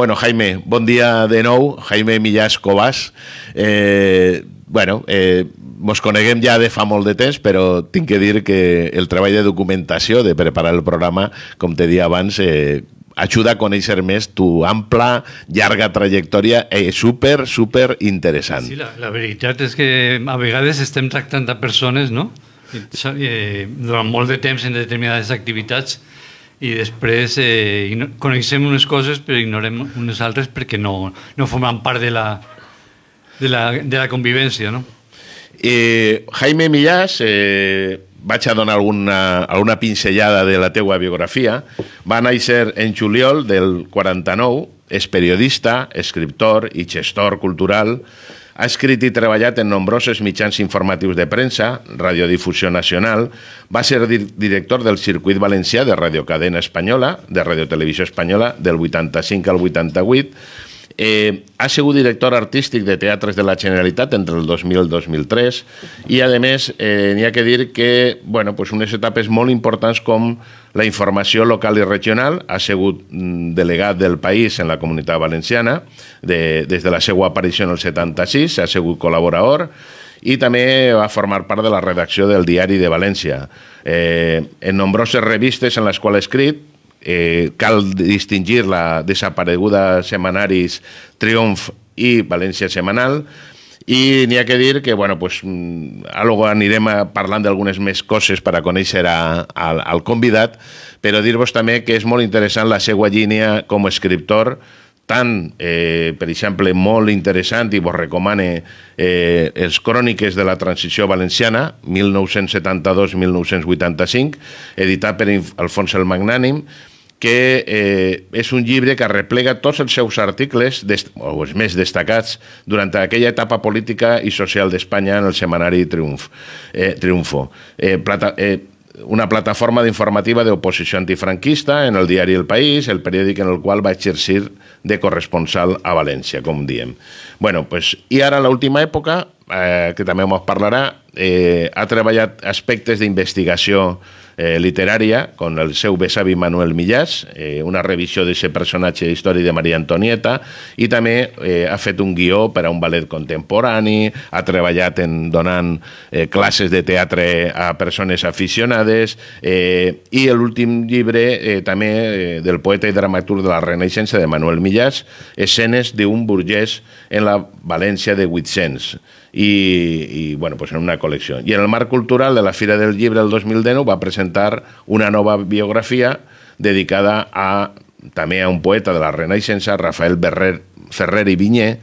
Bueno, Jaime, bon dia de nou. Jaime Millàs Cobas. Eh, bueno, eh, mos coneguem ja de fa molt de temps, però tinc que dir que el treball de documentació, de preparar el programa, com te dia abans, eh, ajuda a conèixer més tu ampla, llarga trajectòria és eh, super, super interessant. Sí, la, la veritat és que a vegades estem tractant de persones, no? eh, durant molt de temps en determinades activitats i després eh, coneixem unes coses però ignorem unes altres perquè no, no formen part de la, de la, de la convivència, no? Eh, Jaime Millàs, eh, vaig a donar alguna, alguna pincellada de la teua biografia. Va néixer en juliol del 49, és periodista, escriptor i gestor cultural, ha escrit i treballat en nombrosos mitjans informatius de premsa, Radiodifusió Nacional, va ser director del circuit valencià de Radiocadena Espanyola, de Radiotelevisió Espanyola, del 85 al 88, Eh, ha sigut director artístic de Teatres de la Generalitat entre el 2000 i el 2003 i, a més, eh, n'hi ha que dir que bueno, pues unes etapes molt importants com la informació local i regional ha sigut mm, delegat del país en la comunitat valenciana de, des de la seva aparició en el 76, ha sigut col·laborador i també va formar part de la redacció del Diari de València. Eh, en nombroses revistes en les quals ha escrit, eh, cal distingir la desapareguda Semanaris Triomf i València Semanal, i n'hi ha que dir que, bueno, pues, mm, algo anirem parlant d'algunes més coses per a conèixer a, a, al convidat, però dir-vos també que és molt interessant la seva línia com a escriptor, tant, eh, per exemple, molt interessant, i vos recomane eh, els Cròniques de la Transició Valenciana, 1972-1985, editat per Alfons el Magnànim, que eh, és un llibre que replega tots els seus articles, o els més destacats, durant aquella etapa política i social d'Espanya en el semanari Triunf, eh, Triunfo. Eh, plata, eh, una plataforma d'informativa d'oposició antifranquista en el diari El País, el periòdic en el qual va exercir de corresponsal a València, com diem. Bueno, pues, I ara, l'última època, eh, que també ens parlarà, eh, ha treballat aspectes d'investigació eh, eh, literària, con el seu besavi Manuel Millàs, eh, una revisió de ser personatge d'història de Maria Antonieta, i també eh, ha fet un guió per a un ballet contemporani, ha treballat en donant eh, classes de teatre a persones aficionades, eh, i l'últim llibre eh, també eh, del poeta i dramaturg de la Renaixença de Manuel Millàs, Escenes d'un burgès en la València de 800 i, i bueno, pues en una col·lecció. I en el marc cultural de la Fira del Llibre del 2019 va presentar una nova biografia dedicada a, també a un poeta de la Renaixença, Rafael Berrer, Ferrer i Vinyer,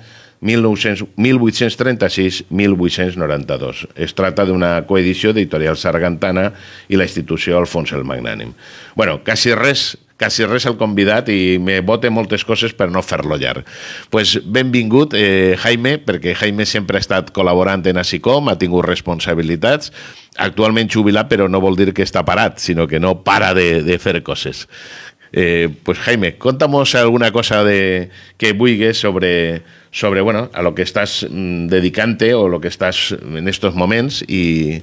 1836-1892. Es trata d'una coedició d'Editorial Sargantana i la institució Alfons el Magnànim. bueno, quasi res quasi res el convidat i me vote moltes coses per no fer-lo llarg. pues benvingut, eh, Jaime, perquè Jaime sempre ha estat col·laborant en Asicom, ha tingut responsabilitats, actualment jubilat, però no vol dir que està parat, sinó que no para de, de fer coses. Eh, pues Jaime, contamos alguna cosa de que buigues sobre, sobre bueno, a lo que estás mm, dedicante o lo que estás en estos momentos y,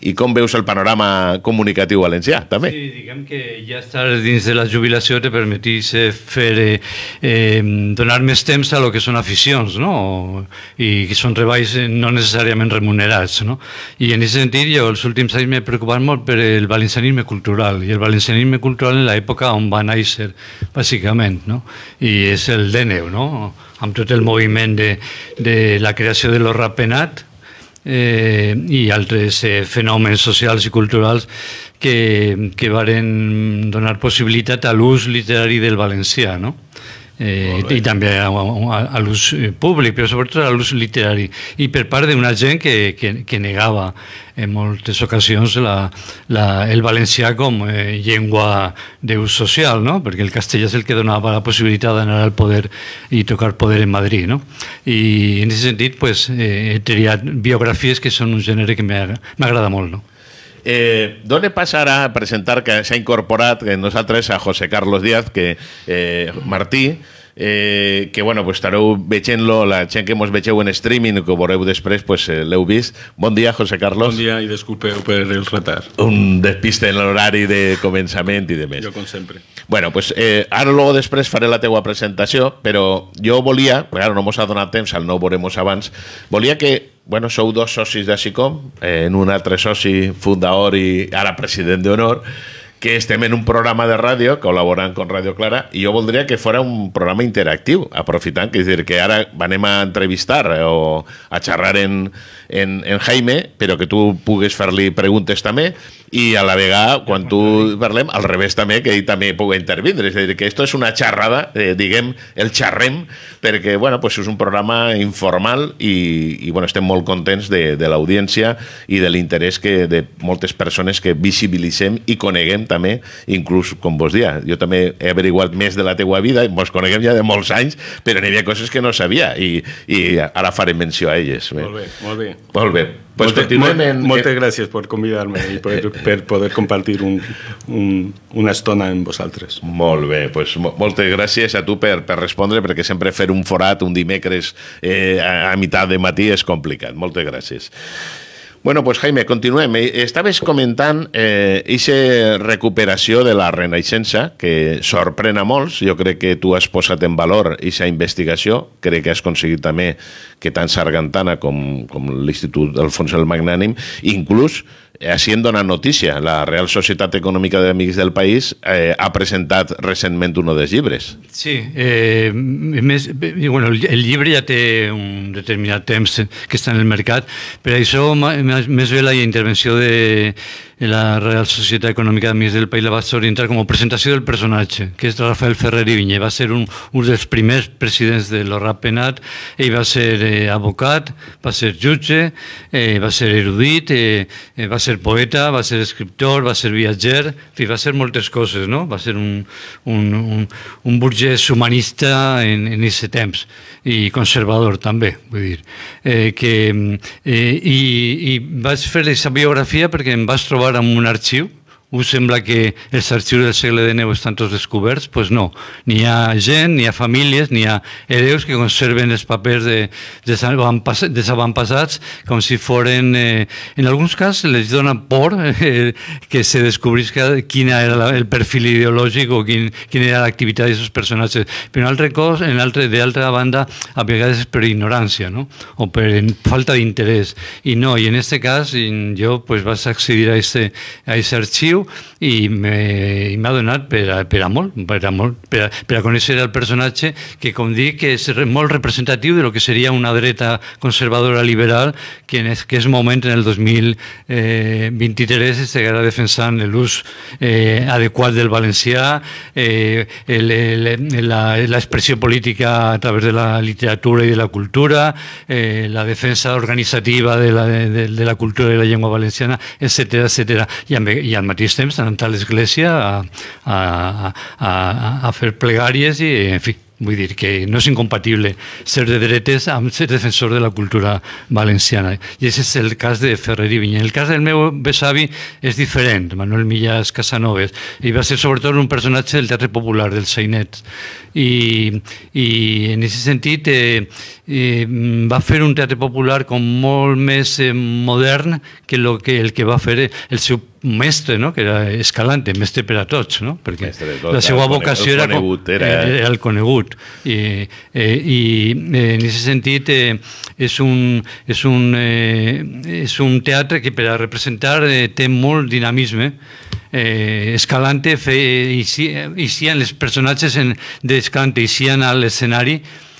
i com veus el panorama comunicatiu valencià, també? Sí, diguem que ja estar dins de la jubilació te permetís fer, eh, donar més temps a lo que són aficions, no? I que són treballs eh, no necessàriament remunerats, no? I en aquest sentit, jo els últims anys m'he preocupat molt per el valencianisme cultural, i el valencianisme cultural en l'època on va néixer, bàsicament, no? I és el DNEU, no? Amb tot el moviment de, de la creació de l'Orrapenat, eh, i altres eh, fenòmens socials i culturals que, que varen donar possibilitat a l'ús literari del valencià. No? eh, i també a, a, a l'ús eh, públic, però sobretot a l'ús literari, i per part d'una gent que, que, que negava en moltes ocasions la, la, el valencià com eh, llengua d'ús social, no? perquè el castellà és el que donava la possibilitat d'anar al poder i tocar poder en Madrid. No? I en aquest sentit pues, eh, he triat biografies que són un gènere que m'agrada molt. No? eh, d'on passarà a presentar que s'ha incorporat en nosaltres a José Carlos Díaz, que eh, Martí, eh, que bueno, pues estareu veient-lo, la gent que mos vegeu en streaming que ho veureu després, pues, eh, l'heu vist. Bon dia, José Carlos. Bon dia i disculpeu per el retard. Un despiste en l'horari de començament i de més. Jo, com sempre. Bueno, pues eh, ara luego després faré la teua presentació, però jo volia, perquè ara no mos ha donat temps, al no ho veurem abans, volia que bueno, sou dos socis de Asicom, en una tres sósis fundador y ahora presidente de honor, que estem en un programa de ràdio col·laborant amb Radio Clara i jo voldria que fos un programa interactiu, aprofitant que, és dir, que ara anem a entrevistar eh, o a xerrar en, en, en Jaime, però que tu pugues fer-li preguntes també i a la vegada, quan tu parlem, al revés també, que ell també pugui intervindre. És a dir, que esto és una xerrada, eh, diguem, el xerrem, perquè, bueno, pues és un programa informal i, i bueno, estem molt contents de, de l'audiència i de l'interès que de moltes persones que visibilitzem i coneguem també, inclús com vos dia, jo també he averiguat més de la teua vida i mos coneguem ja de molts anys, però n'hi havia coses que no sabia i, i ara faré menció a elles. Molt bé, molt bé. Molt bé. Pues Molte, continuem molt, en... Moltes gràcies per convidar-me i per, per poder compartir un, un, una estona amb vosaltres. Molt bé, pues, moltes gràcies a tu per, per respondre, perquè sempre fer un forat un dimecres eh, a, a meitat de matí és complicat. Moltes gràcies. Bueno, pues Jaime, continuem. Eh, estaves comentant eh, eixa recuperació de la Renaixença, que sorprèn a molts. Jo crec que tu has posat en valor ixa investigació. Crec que has aconseguit també que tant Sargantana com, com l'Institut Alfons el Magnànim, inclús Eh, Haciendo una notícia, la Real Societat Econòmica d'Amics del País eh, ha presentat recentment un dels llibres. Sí, eh, més, bueno, el llibre ja té un determinat temps que està en el mercat, per això més bé la intervenció de, en la Real Societat Econòmica d'Amics del País la va orientar com a presentació del personatge, que és Rafael Ferrer i Vinyer. Va ser un, un dels primers presidents de l'Orra Penat, ell va ser eh, advocat, va ser jutge, eh, va ser erudit, eh, eh, va ser poeta, va ser escriptor, va ser viatger, fi, va ser moltes coses, no? Va ser un, un, un, un burgès humanista en, en aquest temps i conservador també, vull dir. Eh, que, mm, eh, i, I vaig fer aquesta biografia perquè em vaig trobar agora um arquivo. us sembla que els arxius del segle neu estan tots descoberts? Doncs pues no. N'hi ha gent, n'hi ha famílies, n'hi ha hereus que conserven els papers de, de dels avantpassats com si foren... Eh, en alguns casos les dona por eh, que se descobrís quin era la, el perfil ideològic o quin, quin era l'activitat d'aquests personatges. Però en altre cos, en altre, d'altra banda, a vegades és per ignorància no? o per falta d'interès. I no, i en aquest cas jo pues, vaig accedir a aquest arxiu viu i m'ha donat per a, per a molt, per a, molt per, a, per a conèixer el personatge que, com dic, que és molt representatiu de lo que seria una dreta conservadora liberal que en aquest moment, en el 2023, eh, estarà defensant l'ús eh, adequat del valencià, eh, l'expressió política a través de la literatura i de la cultura, eh, la defensa organitzativa de la, de, de la cultura i la llengua valenciana, etc etc. I, i al matí mateix temps anar a l'església a, a, a, a fer plegàries i, en fi, Vull dir que no és incompatible ser de dretes amb ser defensor de la cultura valenciana. I aquest és el cas de Ferrer i Vinyà. El cas del meu besavi és diferent, Manuel Millas Casanoves i va ser sobretot un personatge del teatre popular, del Seinet. I, i en aquest sentit eh, eh, va fer un teatre popular com molt més eh, modern que, lo que el que va fer eh, el seu un mestre, no? que era Escalante, mestre per a tots, no? perquè tot, la seva vocació el conegut, era, era, era el conegut. I, eh, i eh, en aquest sentit eh, és, un, és, un, eh, és un teatre que per a representar eh, té molt dinamisme. Eh, Escalante fe, en eh, eh, els personatges d'Escalante si en l'escenari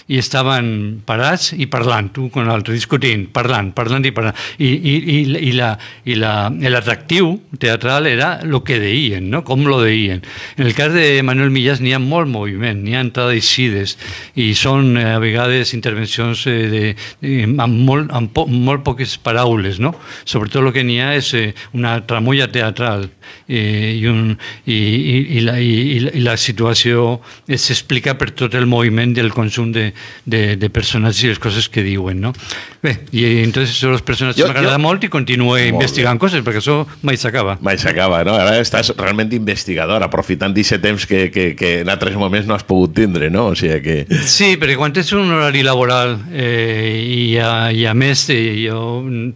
i estaven parats i parlant, un amb l'altre, discutint, parlant, parlant i parlant. I, i, i, i l'atractiu la, la, teatral era el que deien, no? com lo deien. En el cas de Manuel Millàs n'hi ha molt moviment, n'hi ha entrada i sides, i són eh, a vegades intervencions eh, de, de, amb, molt, amb po, molt poques paraules, no? Sobretot el que n'hi ha és eh, una tramulla teatral eh, i, un, i, i, i, la, i, i la situació s'explica per tot el moviment del conjunt de, de, de personatges i les coses que diuen, no? Bé, i entonces els personatges m'agrada molt i continuo molt investigant bé. coses, perquè això mai s'acaba. Mai s'acaba, no? Ara estàs realment investigador, aprofitant d'aquest temps que, que, que en altres moments no has pogut tindre, no? O sigui que... Sí, perquè quan tens un horari laboral eh, i, a, i a més eh, jo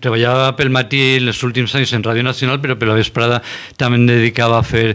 treballava pel matí els últims anys en Ràdio Nacional, però per la vesprada també em dedicava a fer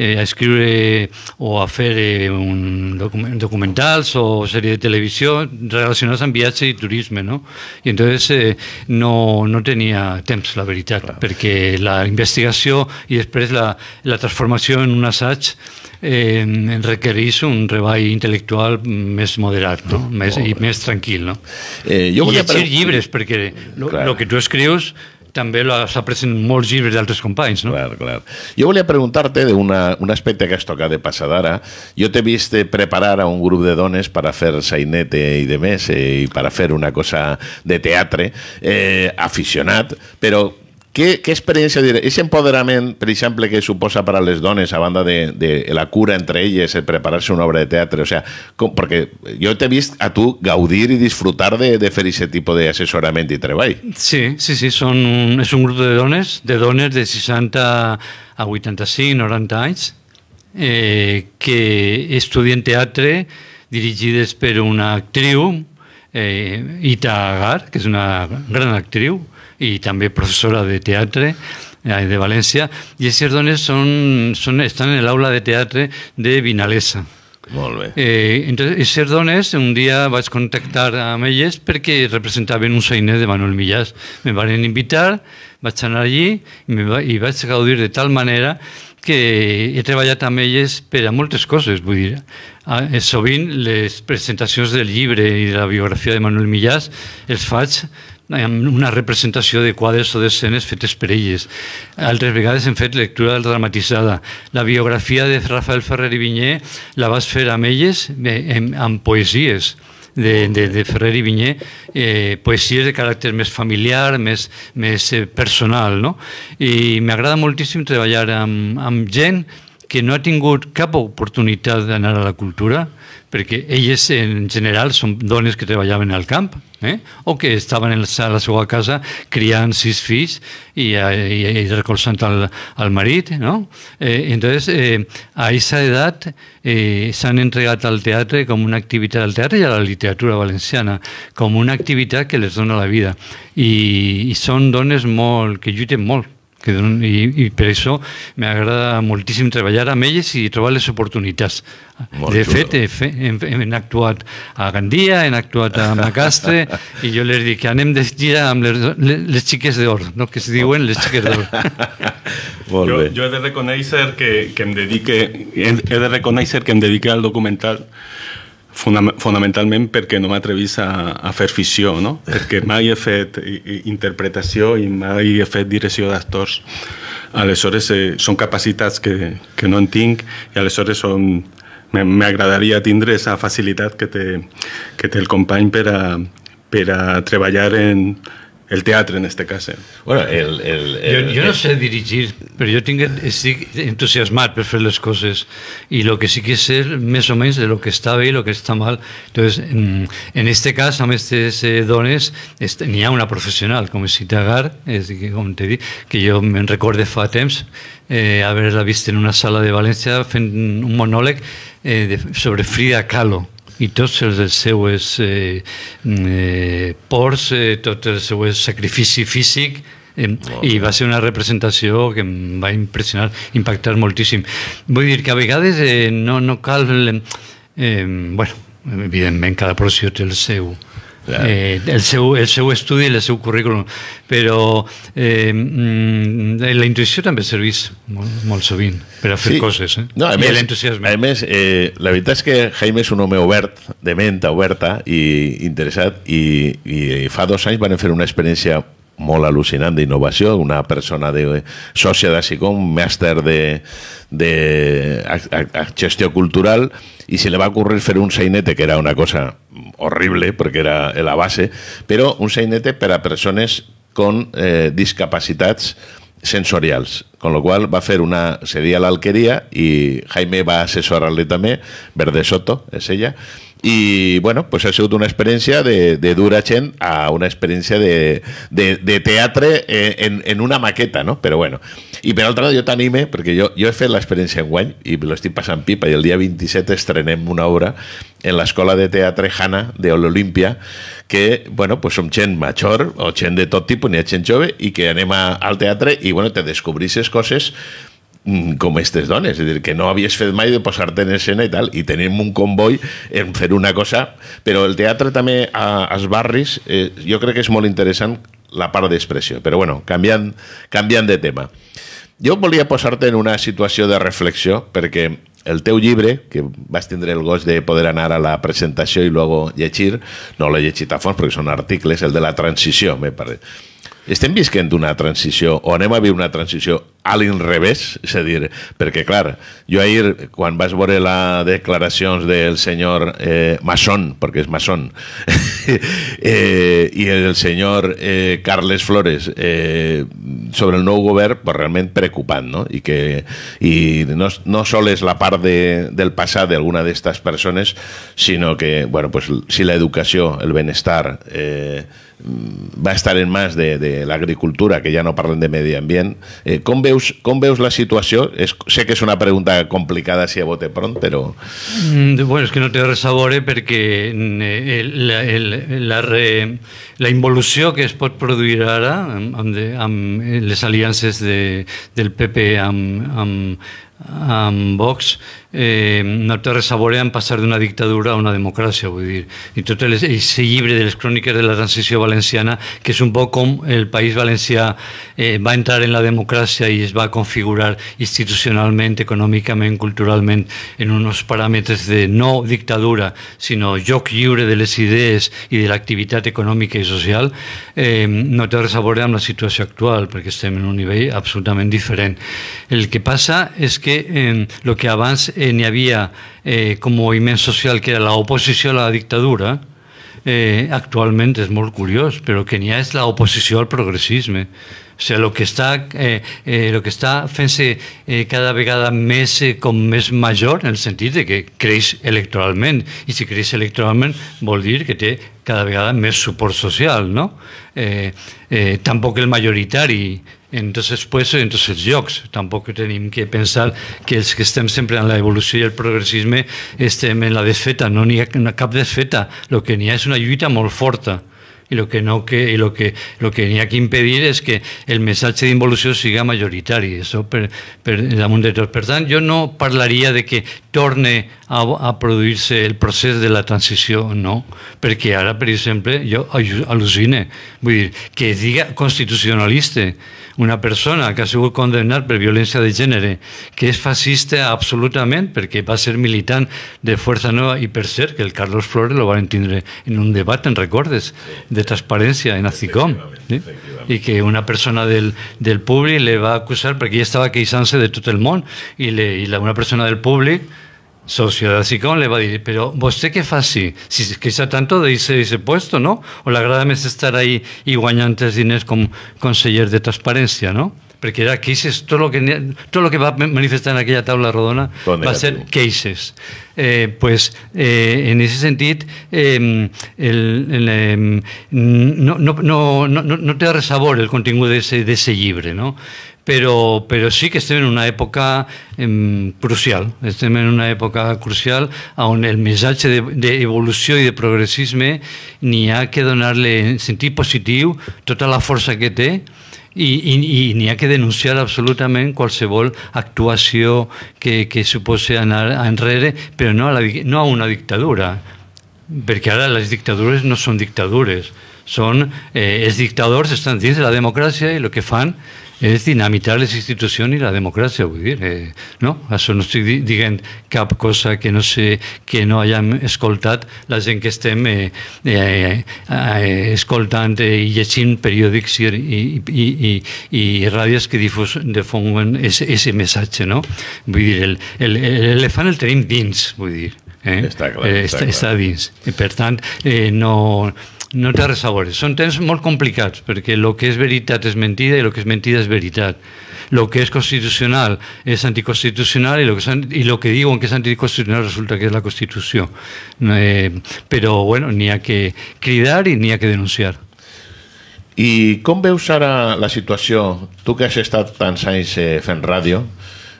eh, a escriure o a fer eh, un document, documentals o sèrie de televisió relacionats amb viatge i turisme, no? I entonces eh, no, no tenia temps, la veritat, Clar. perquè la investigació i després la, la transformació en un assaig eh, requereix un treball intel·lectual més moderat no? més, i més tranquil. No? Eh, jo I llegir però... llibres, perquè el que tu escrius també s'aprecien molts llibres d'altres companys, no? Clar, clar. Jo volia preguntar-te d'un aspecte que has tocat de passada ara. Jo t'he vist preparar a un grup de dones per a fer sainete i de més, eh, i per a fer una cosa de teatre eh, aficionat, però què, què experiència diré? Aquest empoderament, per exemple, que suposa per a les dones, a banda de, de la cura entre elles, el preparar-se una obra de teatre, o sea, com, perquè jo t'he vist a tu gaudir i disfrutar de, de fer aquest tipus d'assessorament i treball. Sí, sí, sí, són un, és un grup de dones, de dones de 60 a 85, 90 anys, eh, que estudien teatre dirigides per una actriu, eh, Ita Agar, que és una gran actriu, y también profesora de teatro eh, de Valencia y esos dones son, son están en aula de teatro de Vinalesa. Molt bé. Eh, entonces, ser dones, un dia vaig contactar amb elles perquè representaven un seiner de Manuel Millàs. Me van invitar, vaig anar allí i, me va, i vaig gaudir de tal manera que he treballat amb elles per a moltes coses, vull dir, eh, sovint les presentacions del llibre i de la biografia de Manuel Millàs els faig amb una representació de quadres o d'escenes fetes per elles. Altres vegades hem fet lectura dramatitzada. La biografia de Rafael Ferrer i Vinyé la vas fer amb elles, amb, amb poesies de, de, de Ferrer i Vinyer, eh, poesies de caràcter més familiar, més, més eh, personal. No? I m'agrada moltíssim treballar amb, amb gent que no ha tingut cap oportunitat d'anar a la cultura, perquè elles en general són dones que treballaven al camp eh? o que estaven a la seva casa criant sis fills i, eh, i, i recolzant al, al marit. No? Eh, entonces, eh, a aquesta edat eh, s'han entregat al teatre com una activitat, al teatre i a la literatura valenciana, com una activitat que les dona la vida. I, i són dones molt, que lluiten molt que donen, i, i per això m'agrada moltíssim treballar amb elles i trobar les oportunitats. Molt de fet, fe, hem, hem actuat a Gandia, hem actuat a Macastre, i jo les dic que anem de gira amb les, les xiques d'or, no? que es diuen les xiques d'or. Jo, jo he de reconèixer que, que em dedique, he, he de reconèixer que em dedique al documental Fona fonamentalment perquè no m'atrevís a, a fer ficció, no? Eh. perquè mai he fet interpretació i mai he fet direcció d'actors. Aleshores, eh, són capacitats que, que no en tinc i aleshores són m'agradaria tindre aquesta facilitat que té, que té el company per a, per a treballar en, El teatro, en este caso. Bueno, no sé dirigir, pero yo tengo que entusiasmar, preferir pues, las cosas. Y lo que sí que ser, más o mes de lo que está bien y lo que está mal. Entonces, en, este caso, a veces este, este dones, tenía una profesional, como te Itagar, es que, yo te recuerdo que yo me eh, visto eh, en una sala de Valencia, un monólogo eh, sobre Frida Kahlo. i tots els seus eh, mm, eh, pors, eh, tot el seu sacrifici físic, eh, i va ser una representació que em va impressionar, impactar moltíssim. Vull dir que a vegades eh, no, no cal... Eh, eh bueno, evidentment cada professió té el seu, Eh, el, seu, el seu estudi i el seu currículum. Però eh, mm, la intuïció també serveix molt, molt sovint per a fer sí. coses. Eh? No, a I l'entusiasme. A més, eh, la veritat és que Jaime és un home obert, de menta oberta i interessat, i, i fa dos anys van fer una experiència molt al·lucinant d'innovació, una persona de, sòcia de Sicom, màster de, de a, a, a gestió cultural, i se li va ocórrer fer un sainete, que era una cosa horrible porque era la base, però un sainete per a persones con eh, discapacitats sensorials, con lo cual va a hacer una, sería la alquería y Jaime va a asesorarle también, Verde Soto es ella, Y bueno, pues ha sigut una experiència de, de dura gent a una experiència de, de, de teatre eh, en, en una maqueta, no? Però bueno. I per altra banda, jo t'anime, perquè jo, jo he fet l'experiència en guany i me l'estic passant pipa, i el dia 27 estrenem una obra en l'Escola de Teatre Hanna de Olimpia que, bueno, pues som gent major o gent de tot tipus, n'hi ha gent jove, i que anem a, al teatre i, bueno, te descobrixes coses Mm, com aquestes dones, és a dir, que no havies fet mai de posar-te en escena i tal, i tenim un comboi en fer una cosa, però el teatre també a, als barris eh, jo crec que és molt interessant la part d'expressió, però bueno, canviant, canviant de tema. Jo volia posar-te en una situació de reflexió perquè el teu llibre, que vas tindre el goig de poder anar a la presentació i després llegir, no l'he llegit a fons perquè són articles, el de la transició, me pare. Estem visquent una transició o anem a viure una transició a l'inrevés, és a dir, perquè clar, jo ahir quan vaig veure les declaracions del senyor eh, Masson, perquè és Masson, eh, i el senyor eh, Carles Flores eh, sobre el nou govern, pues, realment preocupant, no? I que i no, no sol és la part de, del passat d'alguna d'aquestes persones, sinó que, bueno, pues, si l'educació, el benestar, eh, va estar en mans de, de l'agricultura, que ja no parlen de medi ambient, eh, com veus veus, com veus la situació? És, sé que és una pregunta complicada si a vote pront, però... Mm, bueno, és que no té res a veure perquè mm, eh, la, la, re, la involució que es pot produir ara amb, amb eh, les aliances de, del PP amb, amb, amb Vox eh, Navarra Saborean passar d'una dictadura a una democràcia, vull dir. I tot el, el llibre de les cròniques de la transició valenciana, que és un poc com el País Valencià eh, va entrar en la democràcia i es va configurar institucionalment, econòmicament, culturalment, en uns paràmetres de no dictadura, sinó joc lliure de les idees i de l'activitat econòmica i social, eh, no té res a veure amb la situació actual, perquè estem en un nivell absolutament diferent. El que passa és que el eh, lo que abans eh, n'hi havia eh, com a moviment social que era l'oposició a la dictadura, eh, actualment és molt curiós, però que n'hi ha és l'oposició al progressisme. O sigui, el que està, eh, eh, lo que està fent-se eh, cada vegada més, eh, com més major, en el sentit de que creix electoralment, i si creix electoralment vol dir que té cada vegada més suport social, no? Eh, eh, tampoc el majoritari Entonces, pues, entonces jocs. Tampoc tenim que pensar que els que estem sempre en la evolució i el progressisme estem en la desfeta. No n'hi ha cap desfeta. El que n'hi ha és una lluita molt forta i el que no que i lo que lo que n'hi ha que impedir és que el missatge d'involució siga majoritari això per, per damunt de tot per tant jo no parlaria de que torne a, a produir-se el procés de la transició no perquè ara per exemple jo al·lucine vull dir que diga constitucionalista una persona que ha sido condenada por violencia de género, que es fascista absolutamente, porque va a ser militante de Fuerza Nueva y per ser, que el Carlos Flores lo va a entender en un debate en recordes, de transparencia en ACICOM. Y que una persona del, del público le va a acusar porque ya estaba quejándose de Tutelmón, y la, una persona del público sociedad. así le va a decir, pero vos qué fácil? Si Si quizá tanto de ese, ese puesto, ¿no? O le más estar ahí y guañantes tres dineros con conseller de transparencia, no? Porque era queixes, todo lo que, todo lo que va a manifestar en aquella tabla rodona va a ser cases pues, en ese sentido no, no, no, no, no da resabor el de ese libre no? però, però sí que estem en una època em, crucial, estem en una època crucial on el missatge d'evolució de, de i de progressisme n'hi ha que donar-li en sentit positiu tota la força que té i, i, i n'hi ha que denunciar absolutament qualsevol actuació que, que suposi anar enrere, però no a, la, no a una dictadura, perquè ara les dictadures no són dictadures, són, eh, els dictadors estan dins de la democràcia i el que fan és dinamitar les institucions i la democràcia, vull dir, eh, no? Això no estic dient cap cosa que no, sé, que no hàgim escoltat la gent que estem eh, eh, eh, escoltant eh, llegint periòdics i, i, i, i, i ràdios que difonguen aquest missatge, no? Vull dir, l'elefant el, el, el tenim dins, vull dir. Eh? Està clar. Eh, està, està, clar. està dins. I per tant, eh, no, No te resabores, son temas muy complicados porque lo que es veritat es mentida y lo que es mentida es veritat. lo que es constitucional es anticonstitucional y lo que, lo que digo que es anticonstitucional resulta que es la constitución eh, pero bueno, ni hay que cridar y ni que denunciar. ¿y cómo ve ara la situación? tú que has estado tan anys eh, en radio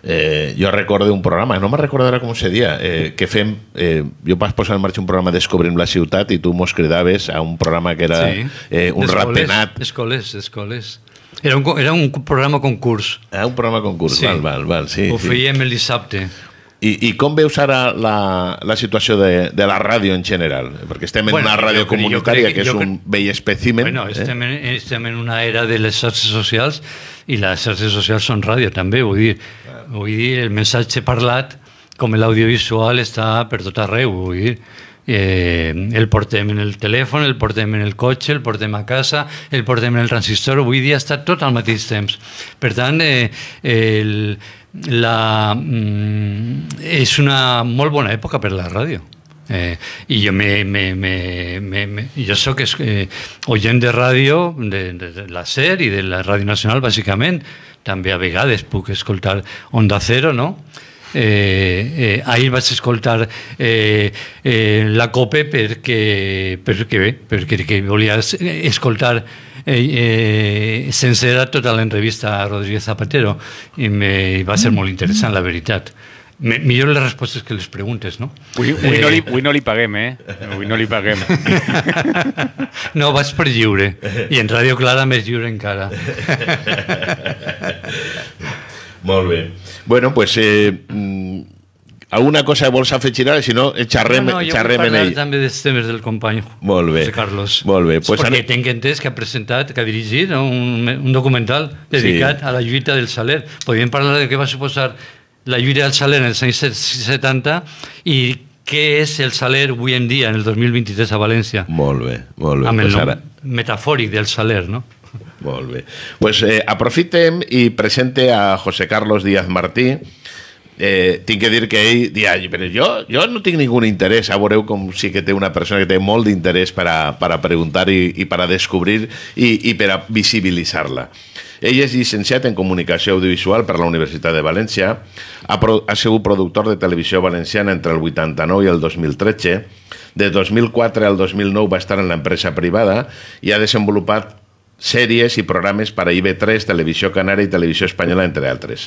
Eh, jo recordo un programa, no me recordarà com se dia, eh, que fem... Eh, jo vas posar en marxa un programa Descobrim la ciutat i tu mos cridaves a un programa que era sí. eh, un rapenat. Escoles, escoles. Era un, era un programa concurs. Ah, un programa concurs, sí. val, val, val, sí. Ho fèiem sí. el dissabte. I, I com veus ara la, la situació de, de la ràdio en general? Perquè estem en bueno, una ràdio comunitària que, que és un crec... vell espècimen. Bueno, eh? estem, eh? en, estem en una era de les xarxes socials i les xarxes socials són ràdio també, vull dir, vull dir el missatge parlat com l'audiovisual està per tot arreu, vull dir, eh, el portem en el telèfon, el portem en el cotxe, el portem a casa, el portem en el transistor, avui dia està tot al mateix temps. Per tant, eh, el, la, mm, és una molt bona època per la ràdio. Eh, I jo, me, me, me, me, me, jo soc eh, oient de ràdio, de, de, de la SER i de la Ràdio Nacional, bàsicament. També a vegades puc escoltar Onda Cero, no? Eh, eh, ahir vaig escoltar eh, eh, la COPE perquè, perquè, perquè, perquè volia escoltar eh, eh, sencera tota l'entrevista a Rodríguez Zapatero i me, va ser mm. molt interessant, la veritat. Me, millor les respostes que les preguntes, no? Avui, avui, eh, no, li, avui no li paguem, eh? Avui no li paguem. No, vaig per lliure. I en Ràdio Clara més lliure encara. Molt bé. Bueno, pues... Eh, mm, alguna cosa vols afegir ara? Si no, eh, xerrem, no, no, jo xerrem en ell. també dels temes del company Molt bé. José Carlos. Molt bé. Pues perquè ara... tinc entès que ha presentat, que ha dirigit un, un documental dedicat sí. a la lluita del Saler. Podríem parlar de què va suposar la lluita del Saler en els anys 70 i què és el Saler avui en dia, en el 2023 a València. Molt bé, molt bé. Amb el pues nom ara... metafòric del Saler, no? Molt bé. Pues eh, aprofitem i presente a José Carlos Díaz Martí, eh, tinc que dir que ell dia, però jo, jo no tinc ningú interès, a veureu com sí que té una persona que té molt d'interès per, a, per a preguntar i, i per a descobrir i, i per a visibilitzar-la. Ell és llicenciat en Comunicació Audiovisual per la Universitat de València, ha, pro, ha sigut productor de televisió valenciana entre el 89 i el 2013, de 2004 al 2009 va estar en l'empresa privada i ha desenvolupat sèries i programes per a IB3, Televisió Canària i Televisió Espanyola, entre altres.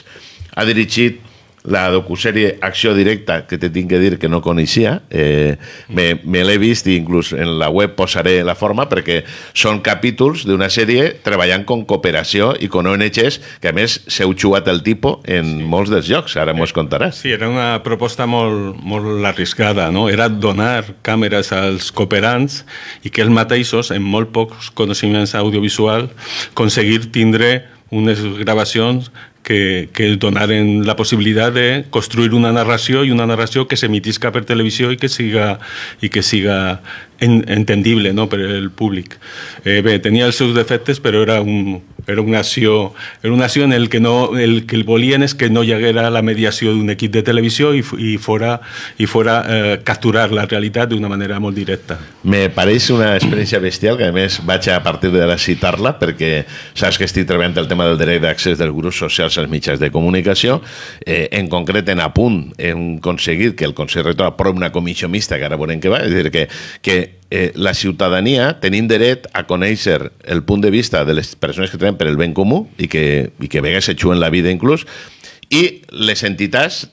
Ha dirigit la docuserie Acció Directa, que te tinc que dir que no coneixia, eh, me, me l'he vist i inclús en la web posaré la forma perquè són capítols d'una sèrie treballant con cooperació i con ONGs que a més s'heu xugat el tipo en sí. molts dels llocs, ara mos contaràs. Sí, era una proposta molt, molt arriscada, no? era donar càmeres als cooperants i que els mateixos, en molt pocs coneixements audiovisual, aconseguir tindre unes gravacions que, donar en la posibilidad de construir una narración y una narración que se per televisión y que siga, y que siga entendible no, per al públic. Eh, bé, tenia els seus defectes, però era, un, era una acció, era una acció en el que, no, el que el volien és que no hi haguera la mediació d'un equip de televisió i, i fora, i fora eh, capturar la realitat d'una manera molt directa. Me pareix una experiència bestial, que a més vaig a partir de la citar-la, perquè saps que estic treballant el tema del dret d'accés dels grups socials als mitjans de comunicació, eh, en concret en Apunt hem aconseguit que el Consell Rector aprovi una comissió mixta, que ara veurem què va, és a dir, que, que eh, la ciutadania tenim dret a conèixer el punt de vista de les persones que tenen per el ben comú i que, i que a vegades se juguen la vida inclús, i les entitats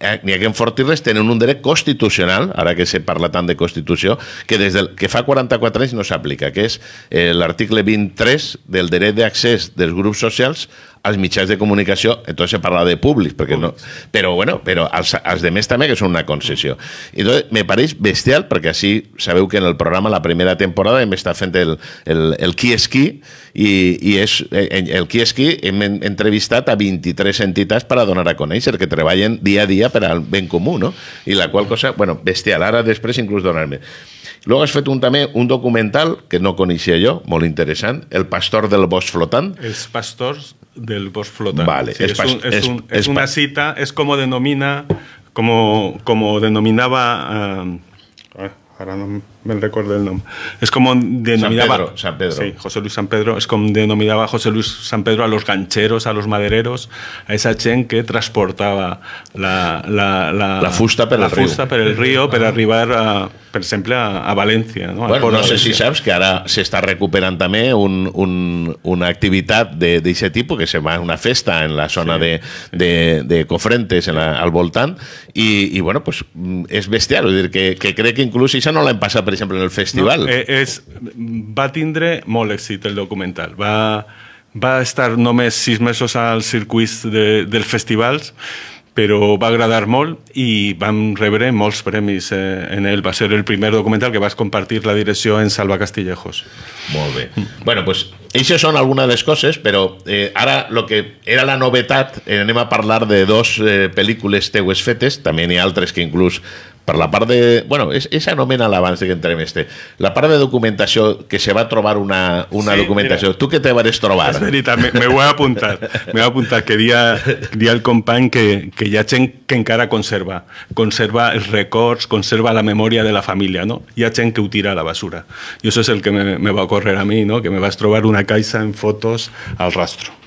eh, ni a que enfortir-les tenen un dret constitucional, ara que se parla tant de Constitució, que des del, que fa 44 anys no s'aplica, que és eh, l'article 23 del dret d'accés dels grups socials als mitjans de comunicació, entonces se parla de públic, perquè no, però bueno, però als, als de més també que són una concessió. I mm. tot, me pareix bestial, perquè així sabeu que en el programa, la primera temporada, hem estat fent el, el, el qui és qui, i, i és, en, el qui és qui hem entrevistat a 23 entitats per a donar a conèixer, que treballen dia a dia per al ben comú, no? I la qual cosa, bueno, bestial, ara després inclús donar-me. Luego has fet un, també un documental que no coneixia jo, molt interessant, El pastor del bosc flotant. Els pastors del Bosch Vale, sí, es, es, una cita, es como denomina, como, como denominaba... Ah, ahora no me'n recordo el nom. És com denominava... San Pedro, San Pedro. Sí, José Luis San Pedro. És com denominava José Luis San Pedro a los gancheros, a los madereros, a esa gent que transportava la, la, la, la fusta per la el fusta per el riu per ah. arribar, a, per exemple, a, a València. No, bueno, no sé si saps que ara s'està recuperant també un, un, una activitat d'aquest tipus que se va una festa en la zona sí. de, de, de Cofrentes, en la, al voltant, i, i bueno, pues, mm, és bestial. Vull dir, que, que crec que inclús això no l'hem passat per per exemple, en el festival. No, eh, és, va tindre molt èxit el documental. Va, va estar només sis mesos al circuit de, dels festivals, però va agradar molt i vam rebre molts premis eh, en ell. Va ser el primer documental que vas compartir la direcció en Salva Castillejos. Molt bé. Mm. bueno, pues, això són algunes de les coses, però eh, ara el que era la novetat, eh, anem a parlar de dos eh, pel·lícules teues fetes, també n'hi ha altres que inclús per la part de... Bueno, és, és anomena l'abans que entrem este. La part de documentació, que se va trobar una, una sí, documentació. Mira, tu què te vas trobar? És veritat, me, me ho he apuntat. Me he apuntat que dia, dia el company que, que hi ha gent que encara conserva. Conserva els records, conserva la memòria de la família, no? Hi ha gent que ho tira a la basura. I això és el que me, me va ocórrer a mi, no? Que me vas trobar una caixa en fotos al rastro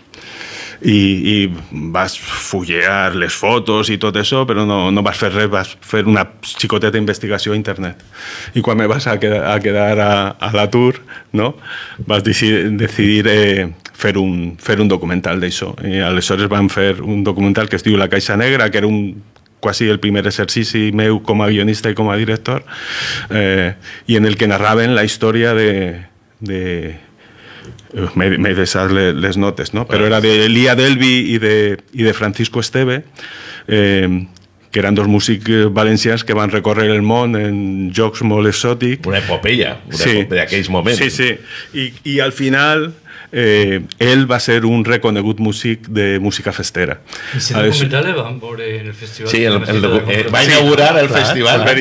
i, i vas fullear les fotos i tot això, però no, no vas fer res, vas fer una xicoteta investigació a internet. I quan me vas a, quedar a, quedar a, a l'atur, no? vas decidir, decidir eh, fer, un, fer un documental d'això. I aleshores vam fer un documental que es diu La Caixa Negra, que era un quasi el primer exercici meu com a guionista i com a director, eh, i en el que narraven la història de, de, Eh, me me deixat les, les notes, no? però era de Elia Delvi i de, i de Francisco Esteve, eh, que eren dos músics eh, valencians que van recórrer el món en jocs molt exòtics. Una epopeia, una sí. epopeia d'aquells moments. Sí, sí. I, I al final Eh, él va a ser un reconegut music de música festera. Ah, va a inaugurar el en el festival? Sí, va inaugurar el festival,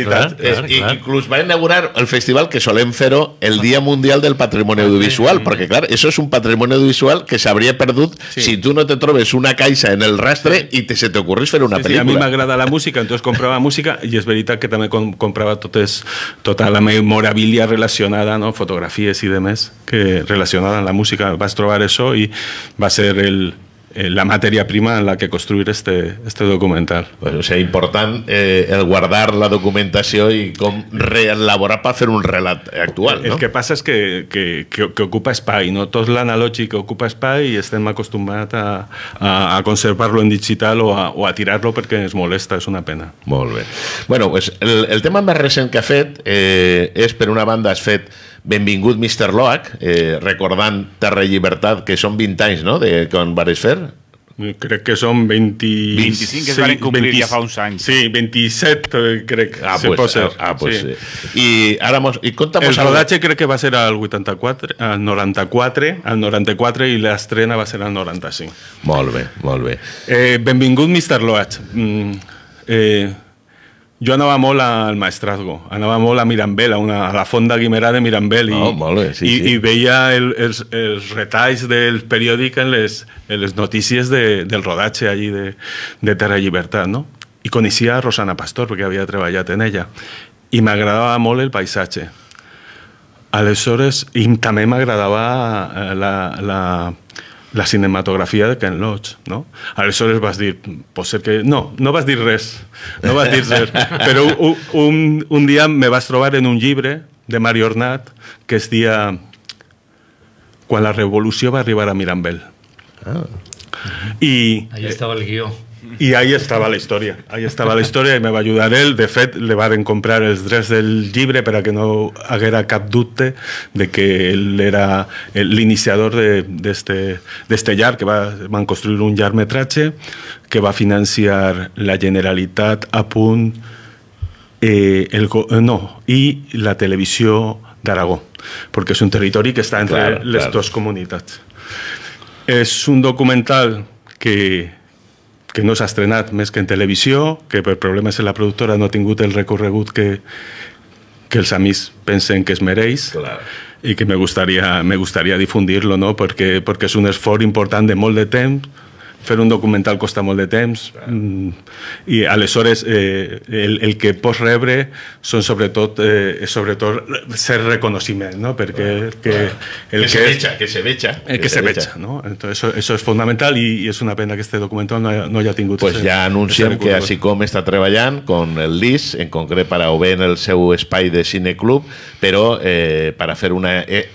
inaugurar el festival que suele Fero, el día Mundial del patrimonio Audiovisual, porque claro, eso es un patrimonio audiovisual que se habría perdido si tú no te trobes una caixa en el rastre y se te, se te una sí, a mí a me la música, entonces compraba música y es verdad que también compraba toda tota la memorabilia relacionada, no? y y demás que relacionada a la música vas trobar això i va ser el, eh, la matèria prima en la que construir este, este documental. Pues, o sigui, important eh, el guardar la documentació i com reelaborar per fer un relat actual, no? El que passa és que, que, que, que ocupa espai, no? Tot l'analògic ocupa espai i estem acostumats a, a, a conservar-lo en digital o a, o a tirar-lo perquè ens molesta, és una pena. Molt bé. bueno, pues el, el tema més recent que ha fet eh, és, per una banda, has fet Benvingut, Mr. Loach, eh, recordant Terra i Llibertat, que són 20 anys, no?, de quan vares fer. Eh, crec que són 20... 25 que es van complir 20... ja fa uns anys. Sí, 27 eh, crec. Ah, se pues, ser. Ah, ah, pues, sí. sí. I ara mos, i contamos... El rodatge crec que va ser al 84, al 94, al 94 i l'estrena va ser al 95. Molt bé, molt bé. Eh, benvingut, Mr. Loach. Mm, eh, jo anava molt al Maestrazgo, anava molt a Mirambel, a, una, a la fonda Guimerà de Mirambel, i, oh, bé, sí, i, sí. i veia el, els, els retalls del periòdic en les, en les notícies de, del rodatge allí de, de Terra Llibertat, no? I coneixia a Rosana Pastor, perquè havia treballat en ella, i m'agradava molt el paisatge. Aleshores, i també m'agradava eh, la, la, la cinematografia de Ken Loach, no? Aleshores vas dir, pot ser que... No, no vas dir res, no vas dir res, però un, un, un dia me vas trobar en un llibre de Mario Ornat que es dia Quan la revolució va arribar a Mirambel. Ah. I, Allà estava el guió. I ahí estava la història, ahí estava la història i me va ajudar ell. De fet, li varen comprar els drets del llibre per a que no haguera cap dubte de que ell era l'iniciador d'este llar, que va, van construir un llarg metratge que va financiar la Generalitat a punt eh, el, eh, no, i la televisió d'Aragó, perquè és un territori que està entre clar, les clar. dues comunitats. És un documental que que no s'ha estrenat més que en televisió, que per problemes en la productora no ha tingut el recorregut que, que els amics pensen que es mereix Clar. i que me gustaria, me gustaria difundir-lo, no? perquè, perquè és un esforç important de molt de temps fer un documental costa molt de temps mm, i aleshores eh, el, el que pots rebre són sobretot, eh, sobretot ser reconeixement, no? perquè el que, el que, se veja, que se veja. Eh, que, que se veja, no? Entonces, eso, eso és fonamental i, i és una pena que este documental no, no haya tingut... Pues ja anunciem que així com està treballant con el LIS, en concret para o en el seu espai de cineclub, però eh, para fer una eh,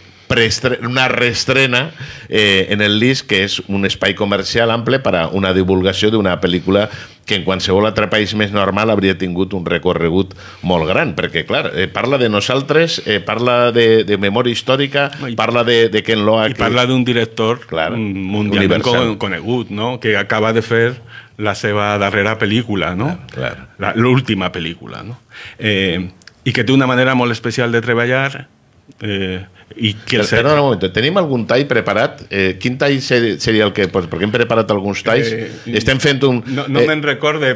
una reestrena eh, en el LIS, que és un espai comercial ample per a una divulgació d'una pel·lícula que en qualsevol altre país més normal hauria tingut un recorregut molt gran, perquè, clar, eh, parla de nosaltres, eh, parla de, de memòria històrica, I, parla de, de Ken Loach... I que... parla d'un director clar, mm, mundialment universal. conegut, no? que acaba de fer la seva darrera pel·lícula, no? l'última pel·lícula, no? Eh, i que té una manera molt especial de treballar eh, i que el Perdona un moment, tenim algun tall preparat? Eh, quin tall seria el que... Pues, perquè hem preparat alguns talls. Eh, Estem fent un... No, no eh, me'n recorde.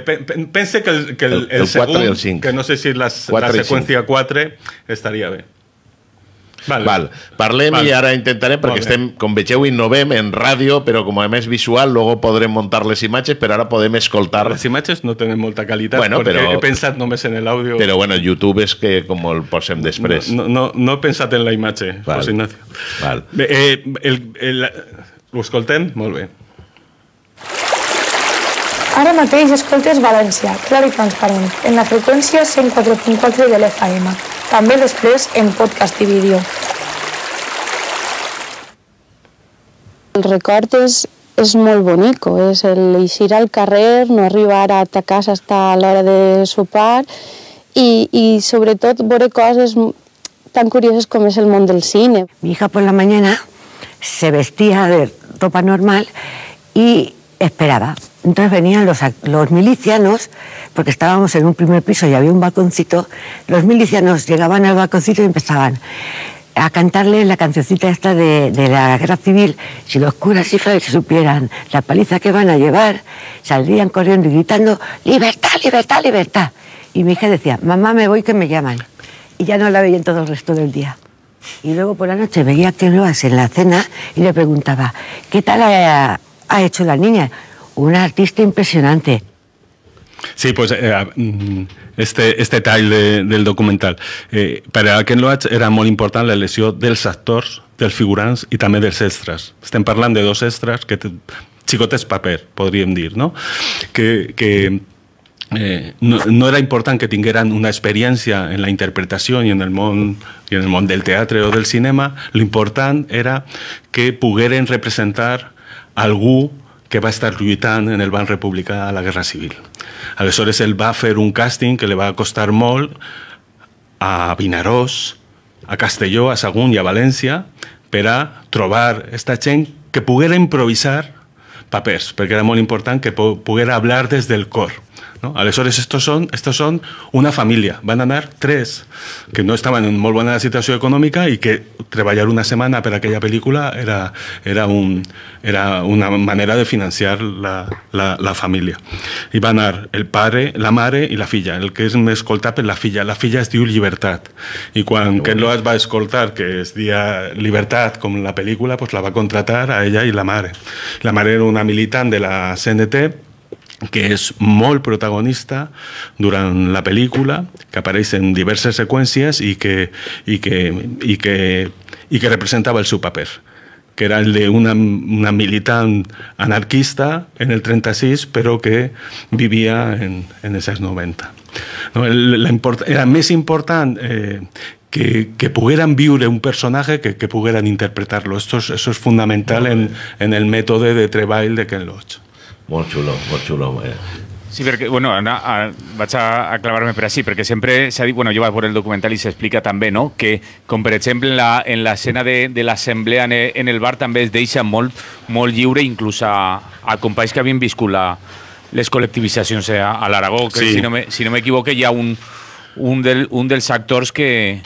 Pense que el, que el, el, el, el segon, el 5. que no sé si la, la seqüència 4 estaria bé. Val. Val. Parlem Val. i ara intentarem, perquè estem, com vegeu, innovem en ràdio, però com a més visual, luego podrem montar les imatges, però ara podem escoltar... Les imatges no tenen molta qualitat, bueno, perquè però... he pensat només en l'àudio. Però bueno, YouTube és que com el posem després. No, no, no he pensat en la imatge, Val. José Ignacio. Val. Bé, eh, el, el, ho escoltem? Molt bé. Ara mateix escoltes València, clar i transparent, en la freqüència 104.4 de l'FM també després en podcast i vídeo. El record és, és molt bonic, és el eixir al carrer, no arribar a ta casa fins a l'hora de sopar i, i sobretot veure coses tan curiosas como es el mundo del cine. Mi hija por la mañana se vestía de ropa normal y esperaba Entonces venían los, milicianos, porque estábamos en un primer piso y había un balconcito, los milicianos llegaban al balconcito y empezaban a cantarle la cancioncita esta de, la guerra civil. Si los curas y frailes supieran la paliza que van a llevar, saldrían corriendo y gritando, libertad, libertad, libertad. Y mi hija decía, mamá, me voy que me llaman. Y ya no la veía en todo el resto del día. Y luego por la noche veía que lo hace en la cena y le preguntaba, ¿qué tal ha hecho la niña? un artista impresionante. Sí, pues eh, ah, mm, este, este tall de, del documental. Eh, per a Ken Loach era molt important l'elecció dels actors, dels figurants i també dels extras. Estem parlant de dos extras que xicotes paper, podríem dir, no? Que, que eh, no, no era important que tingueran una experiència en la interpretació i en el món, i en el món del teatre o del cinema, l'important era que pogueren representar algú que va estar lluitant en el banc republicà a la Guerra Civil. Aleshores, ell va fer un càsting que li va costar molt a Vinaròs, a Castelló, a Sagunt i a València per a trobar aquesta gent que poguera improvisar papers, perquè era molt important que poguera hablar des del cor. No? Aleshores, estos són, estos són una família. Van anar tres que no estaven en molt bona situació econòmica i que treballar una setmana per aquella pel·lícula era, era, un, era una manera de financiar la, la, la família. I va anar el pare, la mare i la filla. El que és més escoltat per la filla. La filla es diu Llibertat. I quan Ken Loach va escoltar que es dia Libertat com la pel·lícula, pues la va contratar a ella i la mare. La mare era una militant de la CNT que es muy protagonista durante la película que aparece en diversas secuencias y que, y que, y que, y que representaba el su que era el de una, una militante anarquista en el 36, pero que vivía en, en 90. el, era más importante eh, que, que pudieran un personaje que, que pudieran interpretarlo. Esto es fundamental en, en el método de treball de Ken Loach. Molt xulo, molt xulo. Eh? Sí, perquè, bueno, Anna, a, vaig a, a clavar-me per així, perquè sempre s'ha dit, bueno, jo vaig veure el documental i s'explica també, no?, que, com per exemple en la, la en escena de, de l'assemblea en, en el bar també es deixa molt, molt lliure, inclús a, a companys que havien viscut la, les col·lectivitzacions a, eh, a l'Aragó, que sí. si no m'equivoque me, si no hi ha un, un, del, un dels actors que,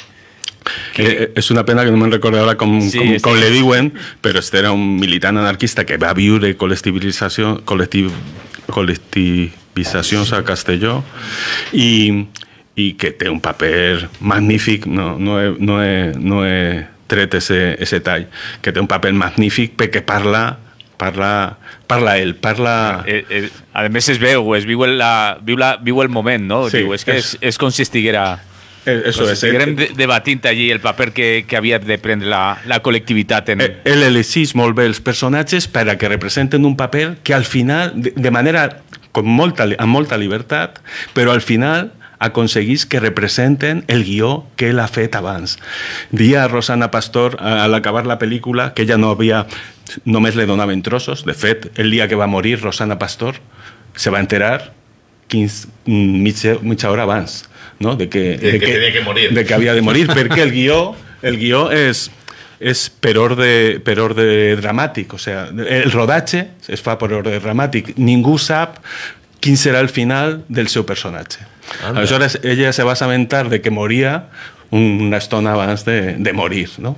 Eh, eh, es una pena que no me recuerde ahora con, Levi con, pero este era un militante anarquista que va a de colectivización, colectiv, colectivización a Castelló y, y que tiene un papel Magnífico no, no, es no, no ese, ese que tiene un papel magnífico que parla parla, parla ell, parla... Eh, es veu, es el, la, vivo la, el moment, no? que es Eh, eso pues es. Seguirem eh, eh. debatint allí el paper que, que havia de prendre la, la col·lectivitat. En... Ell elegís molt bé els personatges per a que representen un paper que al final, de, de manera con molta, amb molta llibertat, però al final aconseguís que representen el guió que ell ha fet abans. Dia a Rosana Pastor, a, al acabar la pel·lícula, que ella no havia... Només li donaven trossos. De fet, el dia que va morir Rosana Pastor se va enterar 15, mm, mitja, mitja hora abans de, que, de, de que, morir. De que había de morir, Porque el guión el guión es es peor de peor de o sea, el rodaje es peor de dramático ningún sap quién será el final del seu personaje Anda. ella se va a lamentar de que moría una estona abans de, de morir, no?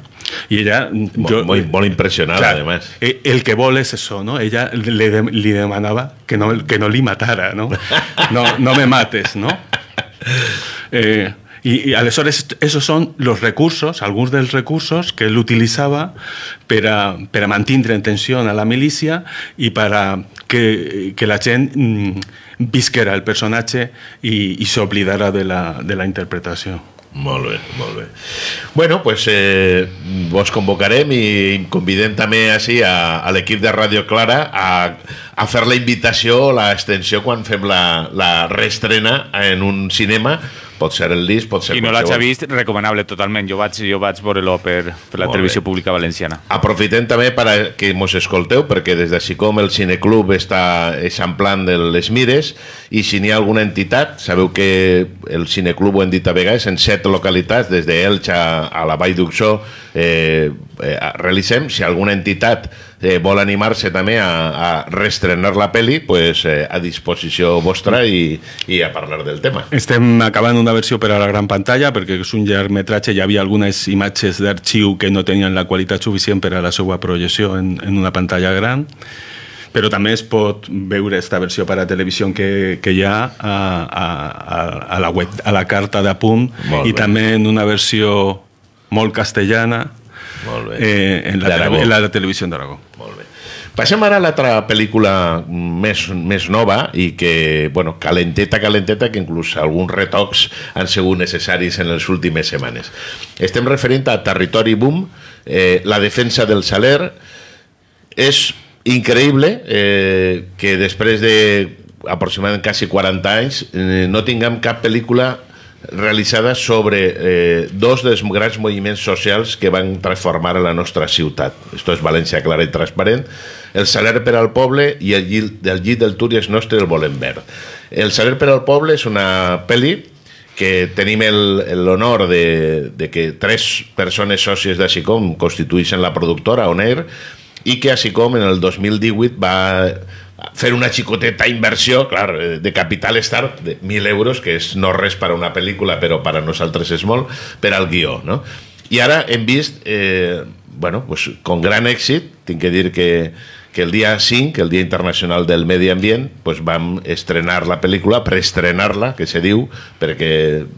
Y ella... muy, muy impresionada, además. E, el que vol es eso, ¿no? Ella le, le demandaba que no, que no le matara, ¿no? No, no me mates, ¿no? Eh, y, y esos son los recursos, algunos de los recursos que él utilizaba para, para mantener en tensión a la milicia y para que, la Chen mm, visquera el personaje y se olvidara de, la, interpretación Molt bé, molt bé. Bueno, pues eh, vos convocarem i convidem també així a, a l'equip de Radio Clara a, a fer la invitació, l'extensió, quan fem la, la reestrena en un cinema pot ser el disc, pot ser... I no l'haig vist, recomanable totalment. Jo vaig, jo vaig veure-lo per, per la Molt televisió bé. pública valenciana. Aprofitem també per que mos escolteu, perquè des de com el Cineclub està eixamplant les mires, i si n'hi ha alguna entitat, sabeu que el Cineclub ho hem dit a vegades, en set localitats, des d'Elx a, a la Vall d'Uxó, eh, eh, realitzem. Si alguna entitat eh, vol animar-se també a, a restrenar la peli, pues, eh, a disposició vostra i, i a parlar del tema. Estem acabant una versió per a la gran pantalla perquè és un metratge, hi havia algunes imatges d'arxiu que no tenien la qualitat suficient per a la seva projecció en, en una pantalla gran però també es pot veure aquesta versió per a televisió que, que hi ha a, a, a, la web, a la carta de punt i també en una versió molt castellana molt bé. Eh, en, la en la televisió d'Aragó. Molt bé. Passem ara a l'altra pel·lícula més, més nova i que, bueno, calenteta, calenteta, que inclús alguns retocs han sigut necessaris en les últimes setmanes. Estem referint a Territori Boom, eh, la defensa del Saler. És increïble eh, que després de aproximadament quasi 40 anys eh, no tinguem cap pel·lícula realitzada sobre eh, dos dels grans moviments socials que van transformar la nostra ciutat. Esto és València Clara i Transparent, el saler per al poble i el llit, el llit del Túries nostre el volem verd. El saler per al poble és una pel·li que tenim l'honor de, de que tres persones sòcies de Sicom la productora On i que a Sicom en el 2018 va fer una xicoteta inversió, clar, eh, de capital start de 1.000 euros, que és no res per a una pel·lícula, però per a nosaltres és molt, per al guió, no? I ara hem vist, eh, bueno, pues, con gran èxit, tinc que dir que, que el dia 5, el Dia Internacional del Medi Ambient, pues vam estrenar la pel·lícula, preestrenar-la, que se diu, perquè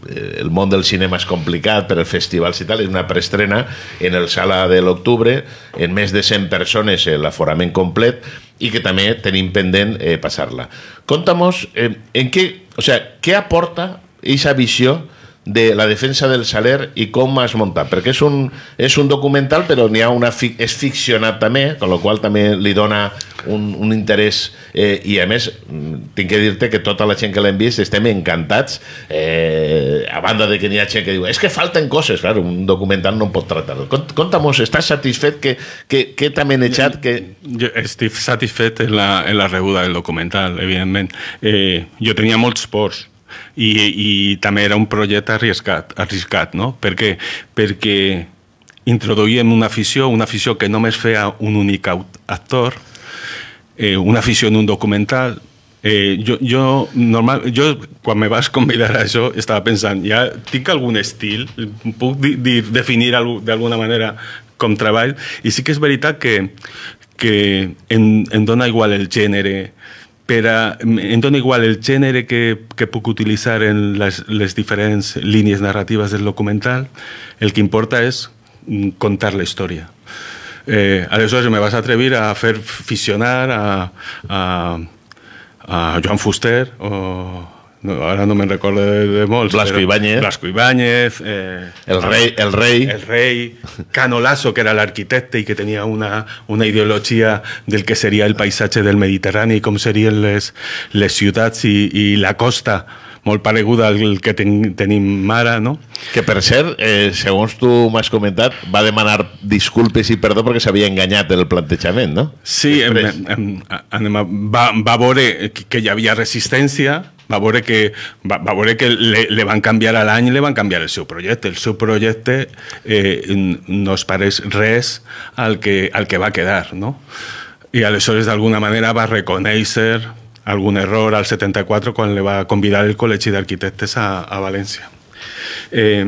eh, el món del cinema és complicat per els festivals i tal, és una preestrena en el Sala de l'Octubre, en més de 100 persones, eh, l'aforament complet, y que también te pendiente eh, pasarla... Contamos eh, en qué... o sea, qué aporta esa visión... de la defensa del Saler i com es muntat, perquè és un, és un documental però n'hi ha una fi, és ficcionat també, amb la qual també li dona un, un interès eh, i a més, mm, tinc que dir-te que tota la gent que l'hem vist estem encantats eh, a banda de que n'hi ha gent que diu és es que falten coses, clar, un documental no pot tratar Cont Conta-mos, estàs satisfet que, que, que t'ha manejat? Que... Jo estic satisfet en la, en la rebuda del documental, evidentment eh, jo tenia molts pors i, i també era un projecte arriscat, arriscat no? perquè, perquè introduíem una afició, una afició que només feia un únic actor, eh, una afició en un documental, Eh, jo, jo, normal, jo, quan me vas convidar a això, estava pensant, ja tinc algun estil, puc di, di, definir d'alguna manera com treball, i sí que és veritat que, que em, em dona igual el gènere, per a, mm, em dona igual el gènere que, que puc utilitzar en les, les diferents línies narratives del documental, el que importa és mm, contar la història. Eh, aleshores me vas atrevir a fer ficcionar a, a, a Joan Fuster o ahora no me recuerdo de, de Blasco Ibáñez. Blasco Ibáñez. Eh, el, rey, el rey. El rey. Canolazo, que era el arquitecto y que tenía una, una ideología del que sería el paisaje del Mediterráneo y cómo serían las ciudades y la costa molt pareguda al que ten, tenim ara, no? Que, per cert, eh, segons tu m'has comentat, va demanar disculpes i perdó perquè s'havia enganyat el plantejament, no? Sí, em, em, em, va, va veure que hi havia resistència, va veure que, va, va veure que le, le van canviar l'any i le van canviar el seu projecte. El seu projecte eh, no es pareix res al que, al que va quedar, no? I aleshores, d'alguna manera, va reconèixer algún error al 74 cuando le va a convidar el Collegi d'Arquitectes a, a València. Eh,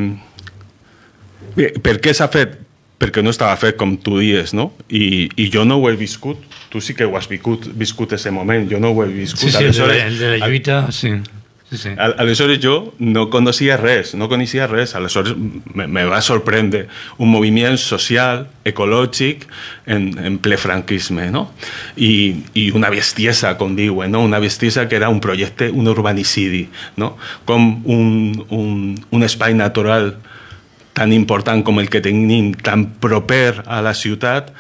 bé, per què s'ha fet? Perquè no estava fet com tu dies, no? I, I jo no ho he viscut, tu sí que ho has viscut, viscut ese moment, jo no ho he viscut. Sí, sí, de, la, de la lluita, sí. Sí, A, aleshores no conocía res, no conocía res. me, me va sorprende un movimiento social, ecològic, en, en ple no? una bestiesa, con digo, no? una bestiesa que era un proyecto un urbanicidi, no? con un, un, espai natural tan importante como el que tenim, tan proper a la ciudad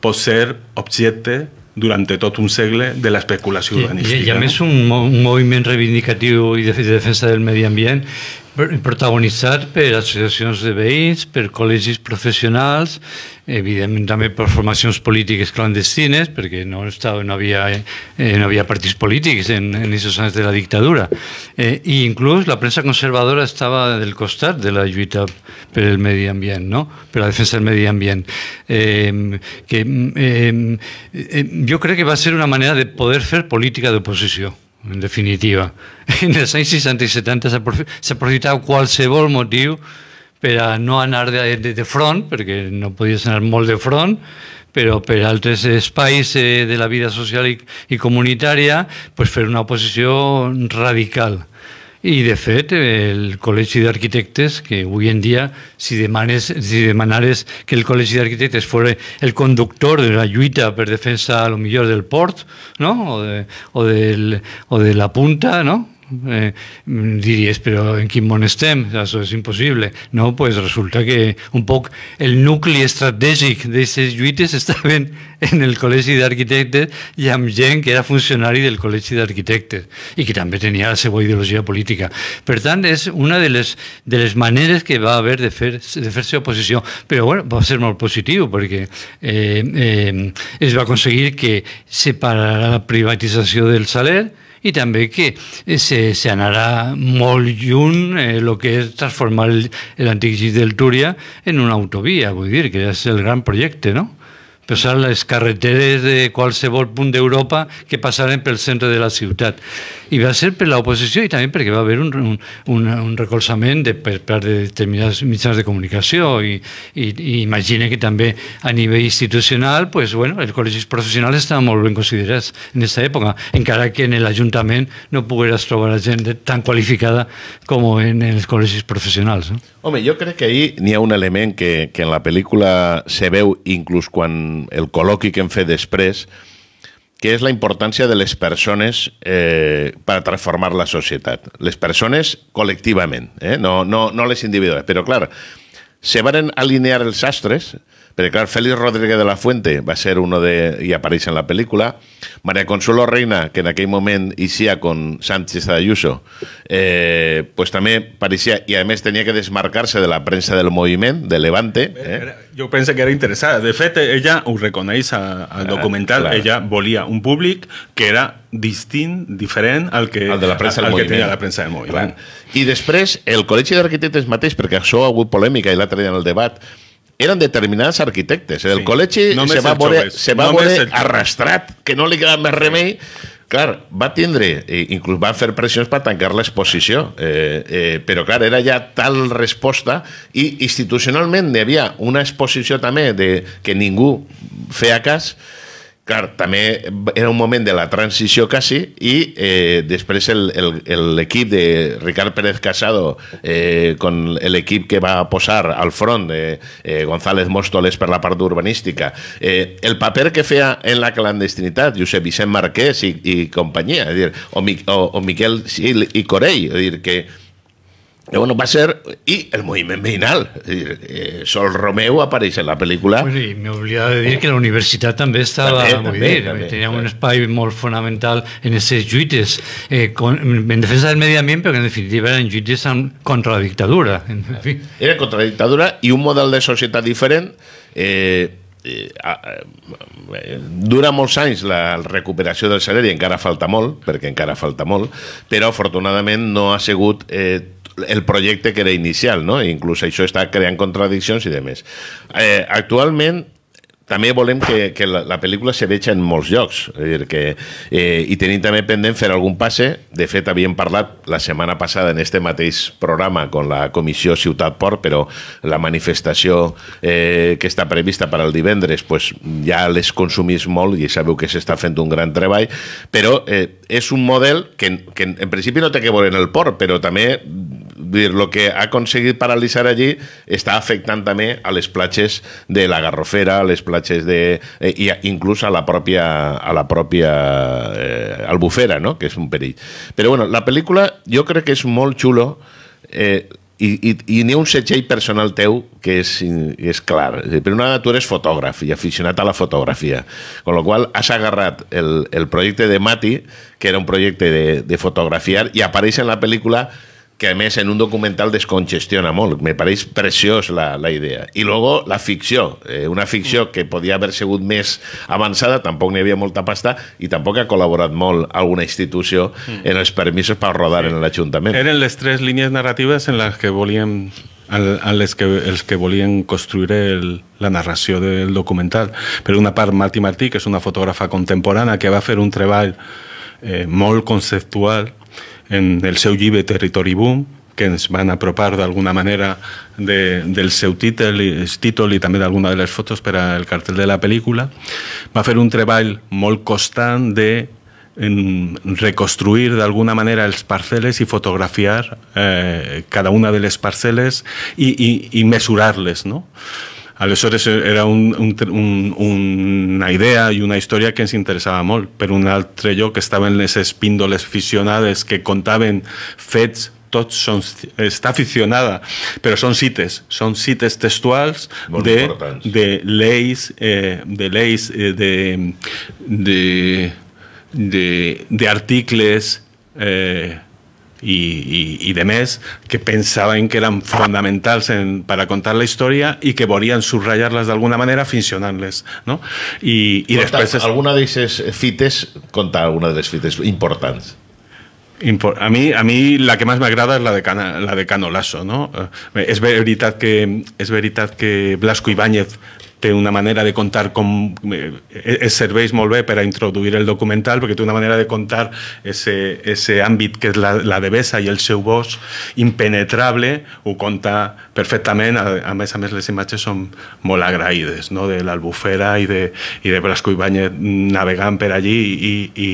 por ser objeto durante todo un segle de especulación urbanística. Y i un, movimiento reivindicativo... ...y de defensa del medio ambiente... Protagonizar per asociaciones de veïns, per col·legis professionals, evidentment también per formacions polítiques clandestines, porque no, estava, no, havia, eh, no partits polítics en, esos años de la dictadura. Incluso eh, I la prensa conservadora estaba del costat de la lluita per el medi ambient, no? per la defensa del medi ambient. Eh, que, eh, que va a ser una manera de poder fer política de oposición. en definitiva. En els anys 60 i 70 s'aprofitava qualsevol motiu per a no anar de, de, de front, perquè no podies anar molt de front, però per altres espais eh, de la vida social i, i comunitària pues, fer una oposició radical. I, de fet, el Col·legi d'Arquitectes, que avui en dia, si, demanes, si demanares que el Col·legi d'Arquitectes fos el conductor de la lluita per defensa, a lo millor, del port, no? o, de, o, del, o de la punta, no? Eh, mm, diries, però en quin món estem? Això és impossible. No, pues resulta que un poc el nucli estratègic d'aquestes lluites estaven en el Col·legi d'Arquitectes i amb gent que era funcionari del Col·legi d'Arquitectes i que també tenia la seva ideologia política. Per tant, és una de les, de les maneres que va haver de fer-se de fer oposició. Però bueno, va ser molt positiu perquè eh, eh, es va aconseguir que separarà la privatització del saler, Y también que eh, se, se anarà molt eh, que es transformar el antiguo del Turia en una autovía. Voy a decir que es el gran proyecto, no? posar les carreteres de qualsevol punt d'Europa que passaran pel centre de la ciutat. I va ser per l'oposició i també perquè va haver un, un, un, un recolzament de, per part de determinats mitjans de comunicació i, i, i imagina que també a nivell institucional pues, bueno, els col·legis professionals estaven molt ben considerats en aquesta època, encara que en l'Ajuntament no pogueres trobar gent tan qualificada com en els col·legis professionals. No? Home, jo crec que ahir n'hi ha un element que, que en la pel·lícula se veu inclús quan el col·loqui que hem fet després, que és la importància de les persones eh, per transformar la societat. Les persones col·lectivament, eh? no, no, no les individuals. Però, clar, se varen alinear els astres, eh, Pero claro, Félix Rodríguez de la Fuente va a ser uno de. y aparece en la película. María Consuelo Reina, que en aquell moment hicía con Sánchez Ayuso, eh, pues també parecía. i además tenía tenia que desmarcarse de la premsa del moviment, de Levante. Eh? Jo pensé que era interesada. De fet, ella, os reconeix al ah, documental, ah, ella volia un públic que era distint, diferent al que, el de la premsa al, al que tenia la premsa del moviment. Clar. I després, el Col·legi d'Arquitectes mateix, perquè això ha hagut polèmica i l'altre dia en el debat, eren determinats arquitectes. ¿eh? El sí. col·legi no se va voler, se va voler arrastrat, que no li queda més remei. Clar, va tindre, eh, inclús van fer pressions per tancar l'exposició, eh, eh, però clar, era ja tal resposta i institucionalment hi havia una exposició també de, que ningú feia cas, Claro, también era un momento de la transición casi y eh, el equipo de Ricardo Pérez Casado eh, con el equipo que va a posar al front de eh, González Móstoles por la parte urbanística eh, el papel que fea en la clandestinidad, Josep Vicent Marqués y compañía, o, o, Miquel y Corell decir, que Bueno, va ser... I el moviment veïnal. Eh, Sol Romeu apareix en la pel·lícula. Pues sí, M'he oblidat de dir que la universitat també estava també, molt també, bé. També, Tenia també. un espai molt fonamental en aquestes lluites eh, con, en defensa del medi ambient, però que en definitiva eren lluites contra la dictadura. En fi. Era contra la dictadura i un model de societat diferent eh, eh, eh dura molts anys la recuperació del salari, encara falta molt, perquè encara falta molt, però afortunadament no ha sigut eh, el projecte que era inicial, no? inclús això està creant contradiccions i de més. Eh, actualment, també volem que, que la, la pel·lícula se veja en molts llocs és dir, que, eh, i tenim també pendent fer algun passe, de fet havíem parlat la setmana passada en este mateix programa amb la comissió Ciutat-Port però la manifestació eh, que està prevista per al divendres pues, ja les consumís molt i sabeu que s'està fent un gran treball però eh, és un model que, que en, en principi no té que veure en el port però també dir, el que ha aconseguit paralitzar allí està afectant també a les platges de la Garrofera, a les platges de... Eh, i inclús a la pròpia, a la pròpia eh, Albufera, no? que és un perill. Però bueno, la pel·lícula jo crec que és molt xulo eh, i, i, i n'hi ha un setgell personal teu que és, és clar. Per una tu eres fotògraf i aficionat a la fotografia, amb la qual has agarrat el, el projecte de Mati, que era un projecte de, de fotografiar, i apareix en la pel·lícula que a més en un documental descongestiona molt. Me pareix preciós la, la idea. I luego la ficció, eh, una ficció que podia haver sigut més avançada, tampoc n'hi havia molta pasta i tampoc ha col·laborat molt alguna institució en els permisos per rodar sí. en l'Ajuntament. Eren les tres línies narratives en les que volíem a les que, els que volien construir el, la narració del documental. Per una part, Martí Martí, que és una fotògrafa contemporània que va fer un treball eh, molt conceptual en el seu llibre Territori Boom, que ens van apropar d'alguna manera de, del seu títol, títol i també d'alguna de les fotos per al cartel de la pel·lícula. Va fer un treball molt constant de en reconstruir d'alguna manera els parcel·les i fotografiar eh, cada una de les parcel·les i, i, i mesurar-les. No? Alessores era una idea y una historia que nos interesaba molt. Pero un altre yo en les espíndoles aficionades que contaban fets tots són, està aficionada, pero son sites son cites textuales de, leyes, de textuales eh, eh, de, de, de, de, eh, y, y, y demás, que pensaban que eran fundamentales para contar la historia y que volían subrayarlas de alguna manera funcionarles. No? Y y después. Alguna fites, conta alguna de las fites importantes. A mí a mí la que me agrada es la de, la de Canolaso. No? Eh, es que, es veritat que Blasco Ibáñez té una manera de contar com... Eh, es serveix molt bé per a introduir el documental perquè té una manera de contar ese, ese àmbit que és la, la devesa i el seu bosc impenetrable ho conta perfectament a, a més a més les imatges són molt agraïdes no? de l'Albufera i de, i de i Ibáñez navegant per allí i, i,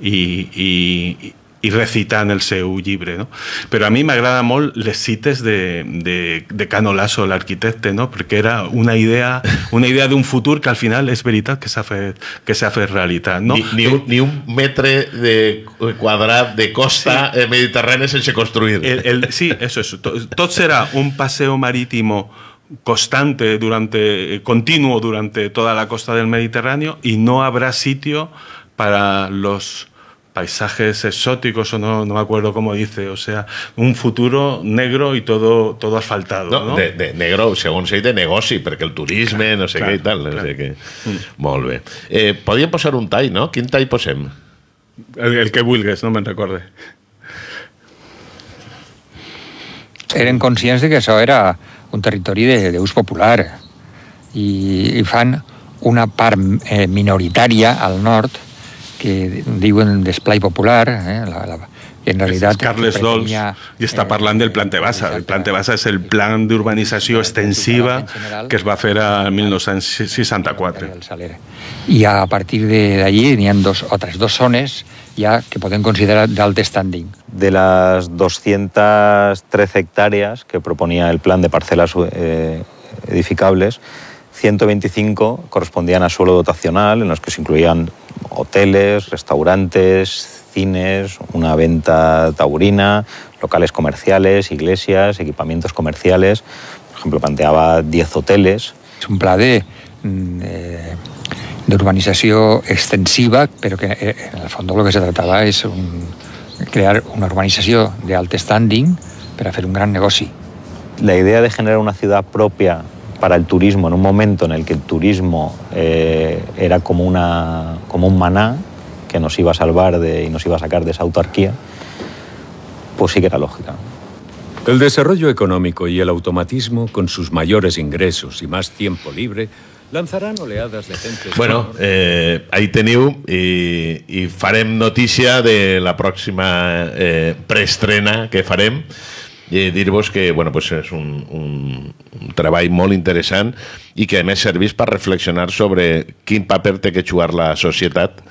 i, i, i Y recitan el seu libre, No? Pero a mí me agrada les cites de, de, de Cano el no? Porque era una idea una idea un futuro que al final es verdad que se hace que se No? Ni, un, metro un de quadrat de costa eh, mediterránea se sense construir. El, sí, eso es. Todo será un paseo marítimo constante durante continuo durante toda la costa del Mediterráneo y no habrá sitio para los paisajes exóticos o no, no me acuerdo cómo dice, o sea, un futuro negro y todo, todo asfaltado. No, no? De, de, negro, según ell, de negoci, porque el turismo, clar, no sé clar, què i tal. No sé qué. Mm. Molt bé. Eh, Podían posar un tall, no? ¿Quién tall posem? El, el que vulgues, no me recuerde. Eren conscients de que això era un territori d'ús popular i, i fan una part eh, minoritària al nord que en d'esplai popular, eh, en realidad Carles Dols ...y está eh, del Plan Tebassa. El Plan Basa es el plan de urbanización extensiva que es va a hacer a 1964. ...y a partir de allí... ...tenían dos, otras dos zones ya que pueden considerar de alto standing. De las 213 hectáreas que proponía el plan de parcelas eh, edificables, 125 correspondían a suelo dotacional, en los que se incluían hoteles, restaurantes, cines, una venta taurina, locales comerciales, iglesias, equipamientos comerciales. Por ejemplo, planteaba 10 hoteles. Es un plan mm, eh, de, urbanización extensiva, pero que eh, en el fondo lo que se trataba es crear una urbanización de alto standing para hacer un gran negocio. La idea de generar una ciudad propia para el turismo, en un momento en el que el turismo eh, era como, una, como un maná que nos iba a salvar de, y nos iba a sacar de esa autarquía, pues sí que era lógica. El desarrollo económico y el automatismo, con sus mayores ingresos y más tiempo libre, lanzarán oleadas de gente... Bueno, eh, ahí teniu y i noticia de la próxima eh, preestrena que farem i dir-vos que bueno, pues és un, un, un treball molt interessant i que a més serveix per reflexionar sobre quin paper té que jugar la societat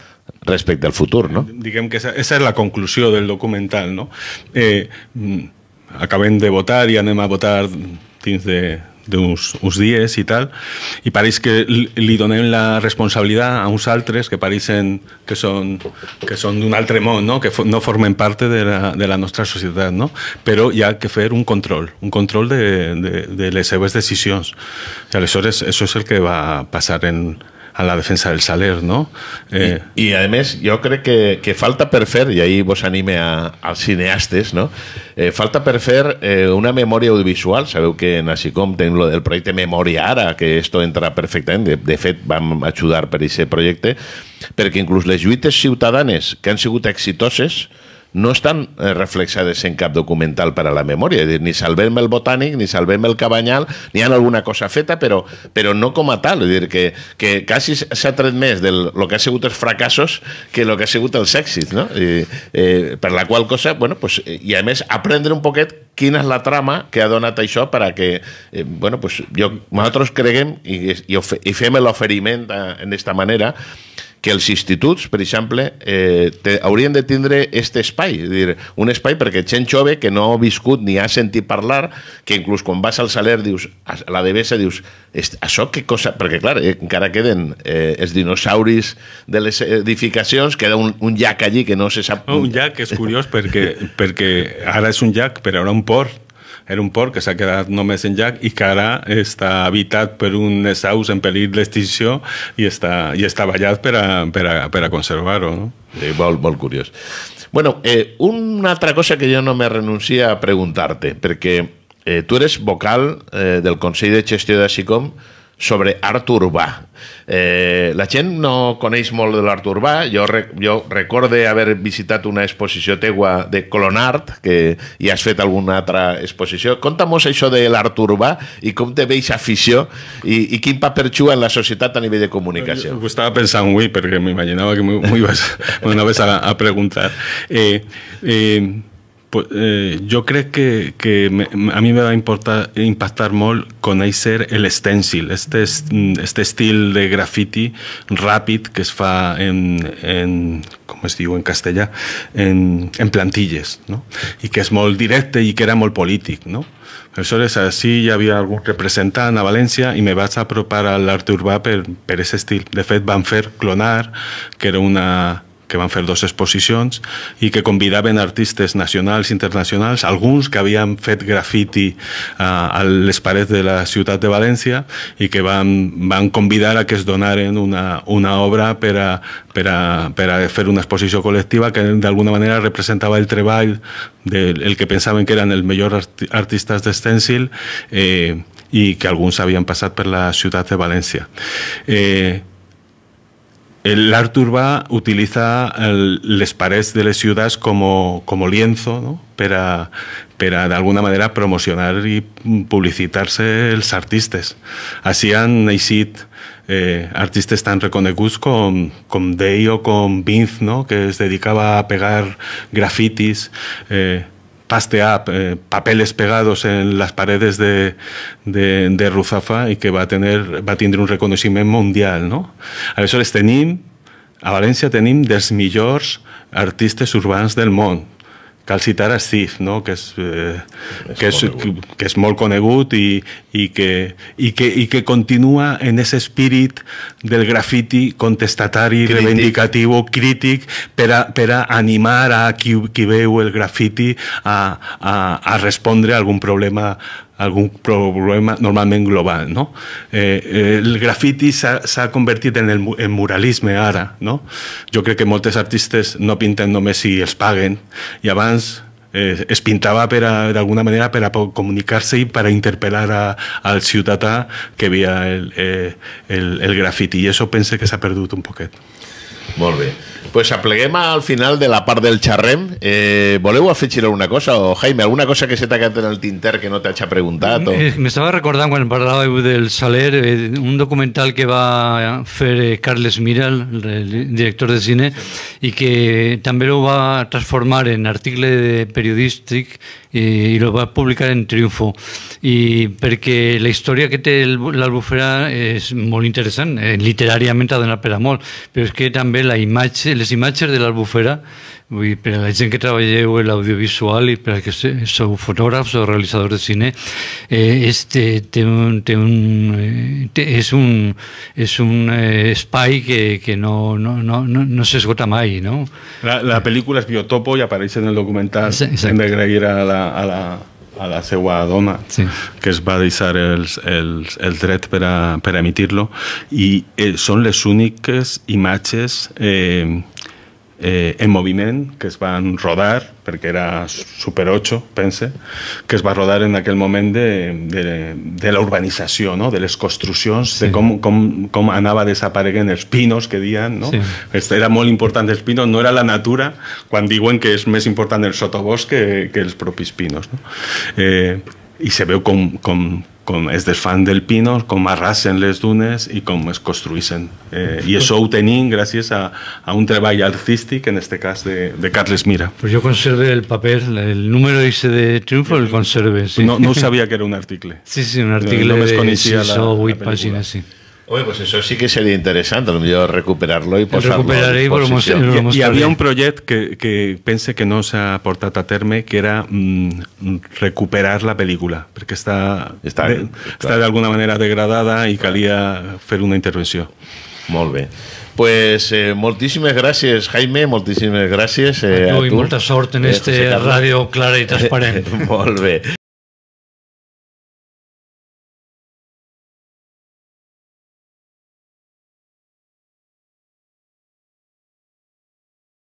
respecte al futur, no? Diguem que esa, és la conclusió del documental, no? Eh, mm, acabem de votar i anem a votar dins de de unos uns y tal, ...y parece que le donen la responsabilidad... a unos altres que parecen... que son que un d'un altre no? que no formen parte de la, de la nostra no? pero ya que fer un control, un control de, de, de ...eso es decisions. el que va a pasar en, a la defensa del Saler, no? Eh... I, I, a més, jo crec que, que falta per fer, i ahir vos anime a, als cineastes, no? Eh, falta per fer eh, una memòria audiovisual. Sabeu que en Asicom tenim lo del projecte Memòria Ara, que esto entra perfectament. De, de fet, vam ajudar per aquest projecte, perquè inclús les lluites ciutadanes que han sigut exitoses, eh, no estan eh, reflexades en cap documental per a la memòria. És dir, ni salvem el botànic, ni salvem el cabanyal, ni ha alguna cosa feta, però, però no com a tal. És dir, que, que quasi s'ha tret més del lo que ha sigut els fracassos que el que ha sigut els èxits, no? I, eh, per la qual cosa, bueno, pues, i a més aprendre un poquet quina és la trama que ha donat això per a que, eh, bueno, pues, jo, nosaltres creguem i, i, i fem l'oferiment eh, en aquesta manera que els instituts, per exemple, eh, te, haurien de tindre aquest espai, és dir, un espai perquè gent jove que no ha viscut ni ha sentit parlar, que inclús quan vas al saler dius, a la devesa dius, això què cosa... Perquè, clar, eh, encara queden eh, els dinosauris de les edificacions, queda un, un llac allí que no se sap... Ah, un llac és curiós perquè, perquè ara és un llac, però era un port era un port que s'ha quedat només en llac i que ara està habitat per un aus en perill d'extinció i està, i està ballat per a, per a, per a conservar-ho. No? Sí, molt, molt curiós. Bueno, eh, una altra cosa que jo no me renuncia a preguntar-te, perquè eh, tu eres vocal eh, del Consell de Gestió de SICOM, sobre art urbà. Eh, la gent no coneix molt de l'art urbà. Jo, jo recorde haver visitat una exposició teua de Colonart, que hi has fet alguna altra exposició. conta això de l'art urbà i com te veig afició i, i quin paper juga en la societat a nivell de comunicació. Ho estava pensant avui perquè m'imaginava que m'ho anaves a, a preguntar. Eh, eh, pues, eh, jo crec que, que me, a mi me va importar, impactar molt conèixer el stencil, este, este estil de graffiti ràpid que es fa en, en com es diu en castellà, en, en plantilles, no? i que és molt directe i que era molt polític. No? Aleshores, així hi havia algun representant a València i me vaig apropar a l'art urbà per, per aquest estil. De fet, van fer clonar, que era una, que van fer dues exposicions i que convidaven artistes nacionals i internacionals, alguns que havien fet grafiti eh, a les parets de la ciutat de València i que van, van convidar a que es donaren una, una obra per a, per, a, per a fer una exposició col·lectiva que d'alguna manera representava el treball del de, que pensaven que eren els millors art, artistes d'estèncil eh, i que alguns havien passat per la ciutat de València. Eh, El arte utiliza utiliza las paredes de las ciudades como lienzo no? Para para de manera promocionar y publicitarse los artistas. Así han nacido eh, tan reconocidos como com o Vince, no? que se dedicaba a pegar grafitis, eh, up eh, papeles pegados en las paredes de, de, Ruzafa y que va a, tener, va a tener un reconocimiento mundial. No? A les tenim, a Valencia tenim dels millors artistes urbans del món, Cal citar a Steve, no? que, és, eh, que, és, que és molt conegut i, i, que, i, que, i que continua en aquest espírit del grafiti contestatari, crític. reivindicatiu, crític, per a, per a animar a qui, qui veu el grafiti a, a, a respondre a algun problema algún problema normalment global. No? Eh, eh el grafiti s'ha convertit en el en muralisme ara. No? Jo crec que moltes artistes no pinten només si els paguen i abans eh, es pintava per d'alguna manera per a comunicar-se i per a interpel·lar a, al ciutadà que havia eh, el, el, el grafiti i això pense que s'ha perdut un poquet. Molt bé pues apleguem al final de la part del xerrem. Eh, voleu afegir alguna cosa? O, Jaime, alguna cosa que t'ha quedat en el tinter que no t'haig preguntat? O... Eh, m'estava recordant quan parlàveu del Saler, eh, un documental que va fer eh, Carles Miral, el director de cine, i que també ho va transformar en article de periodístic i, eh, i lo va publicar en Triunfo. I perquè la història que té l'Albufera és molt interessant, eh, literàriament ha donat per a molt, però és que també la imatge les imatges de la albufera pero la gente que treballeu el audiovisual y per que sou fotógrafos, o realizadores de cine, este un, es un, eh, eh, que, no, no, no, no, mai, no? La, película es Biotopo y aparece en el documental en de a la, a la seva dona sí. que es va deixar els, els, el dret per a, per a emitir-lo i eh, són les úniques imatges eh, eh, en moviment que es van rodar, perquè era Super 8, pense, que es va rodar en aquell moment de, de, de la urbanització, no? de les construccions, sí. de com, com, com anava desapareguent els pinos que dien. No? Sí. Era molt important els pinos, no era la natura, quan diuen que és més important el sotobosc que, que els propis pinos. No? Eh, i se veu com, com, es es fan del pino, como arrasen les dunes y como es construïssen. Eh, eso pues- això gracias a, a un trabajo artístico, en este caso de, de Carles Mira. Pues yo conservé el papel, el número ese de triunfo el conservé, sí. No, no que era un artículo Sí, sí, un artículo no, de sí. Oye, pues eso sí que sería interesante, a lo mejor recuperarlo y posarlo lo a disposició. y había un proyecto que, que pensé que no ha aportado a terme, que era mm, mm, recuperar la película, porque está, está, de, está de alguna manera degradada y calia fer una intervenció. Molt bé. Pues eh, moltíssimes gràcies, Jaime, moltíssimes gràcies eh, a tu. I molta sort en eh, este José ràdio clara i transparent. molt bé.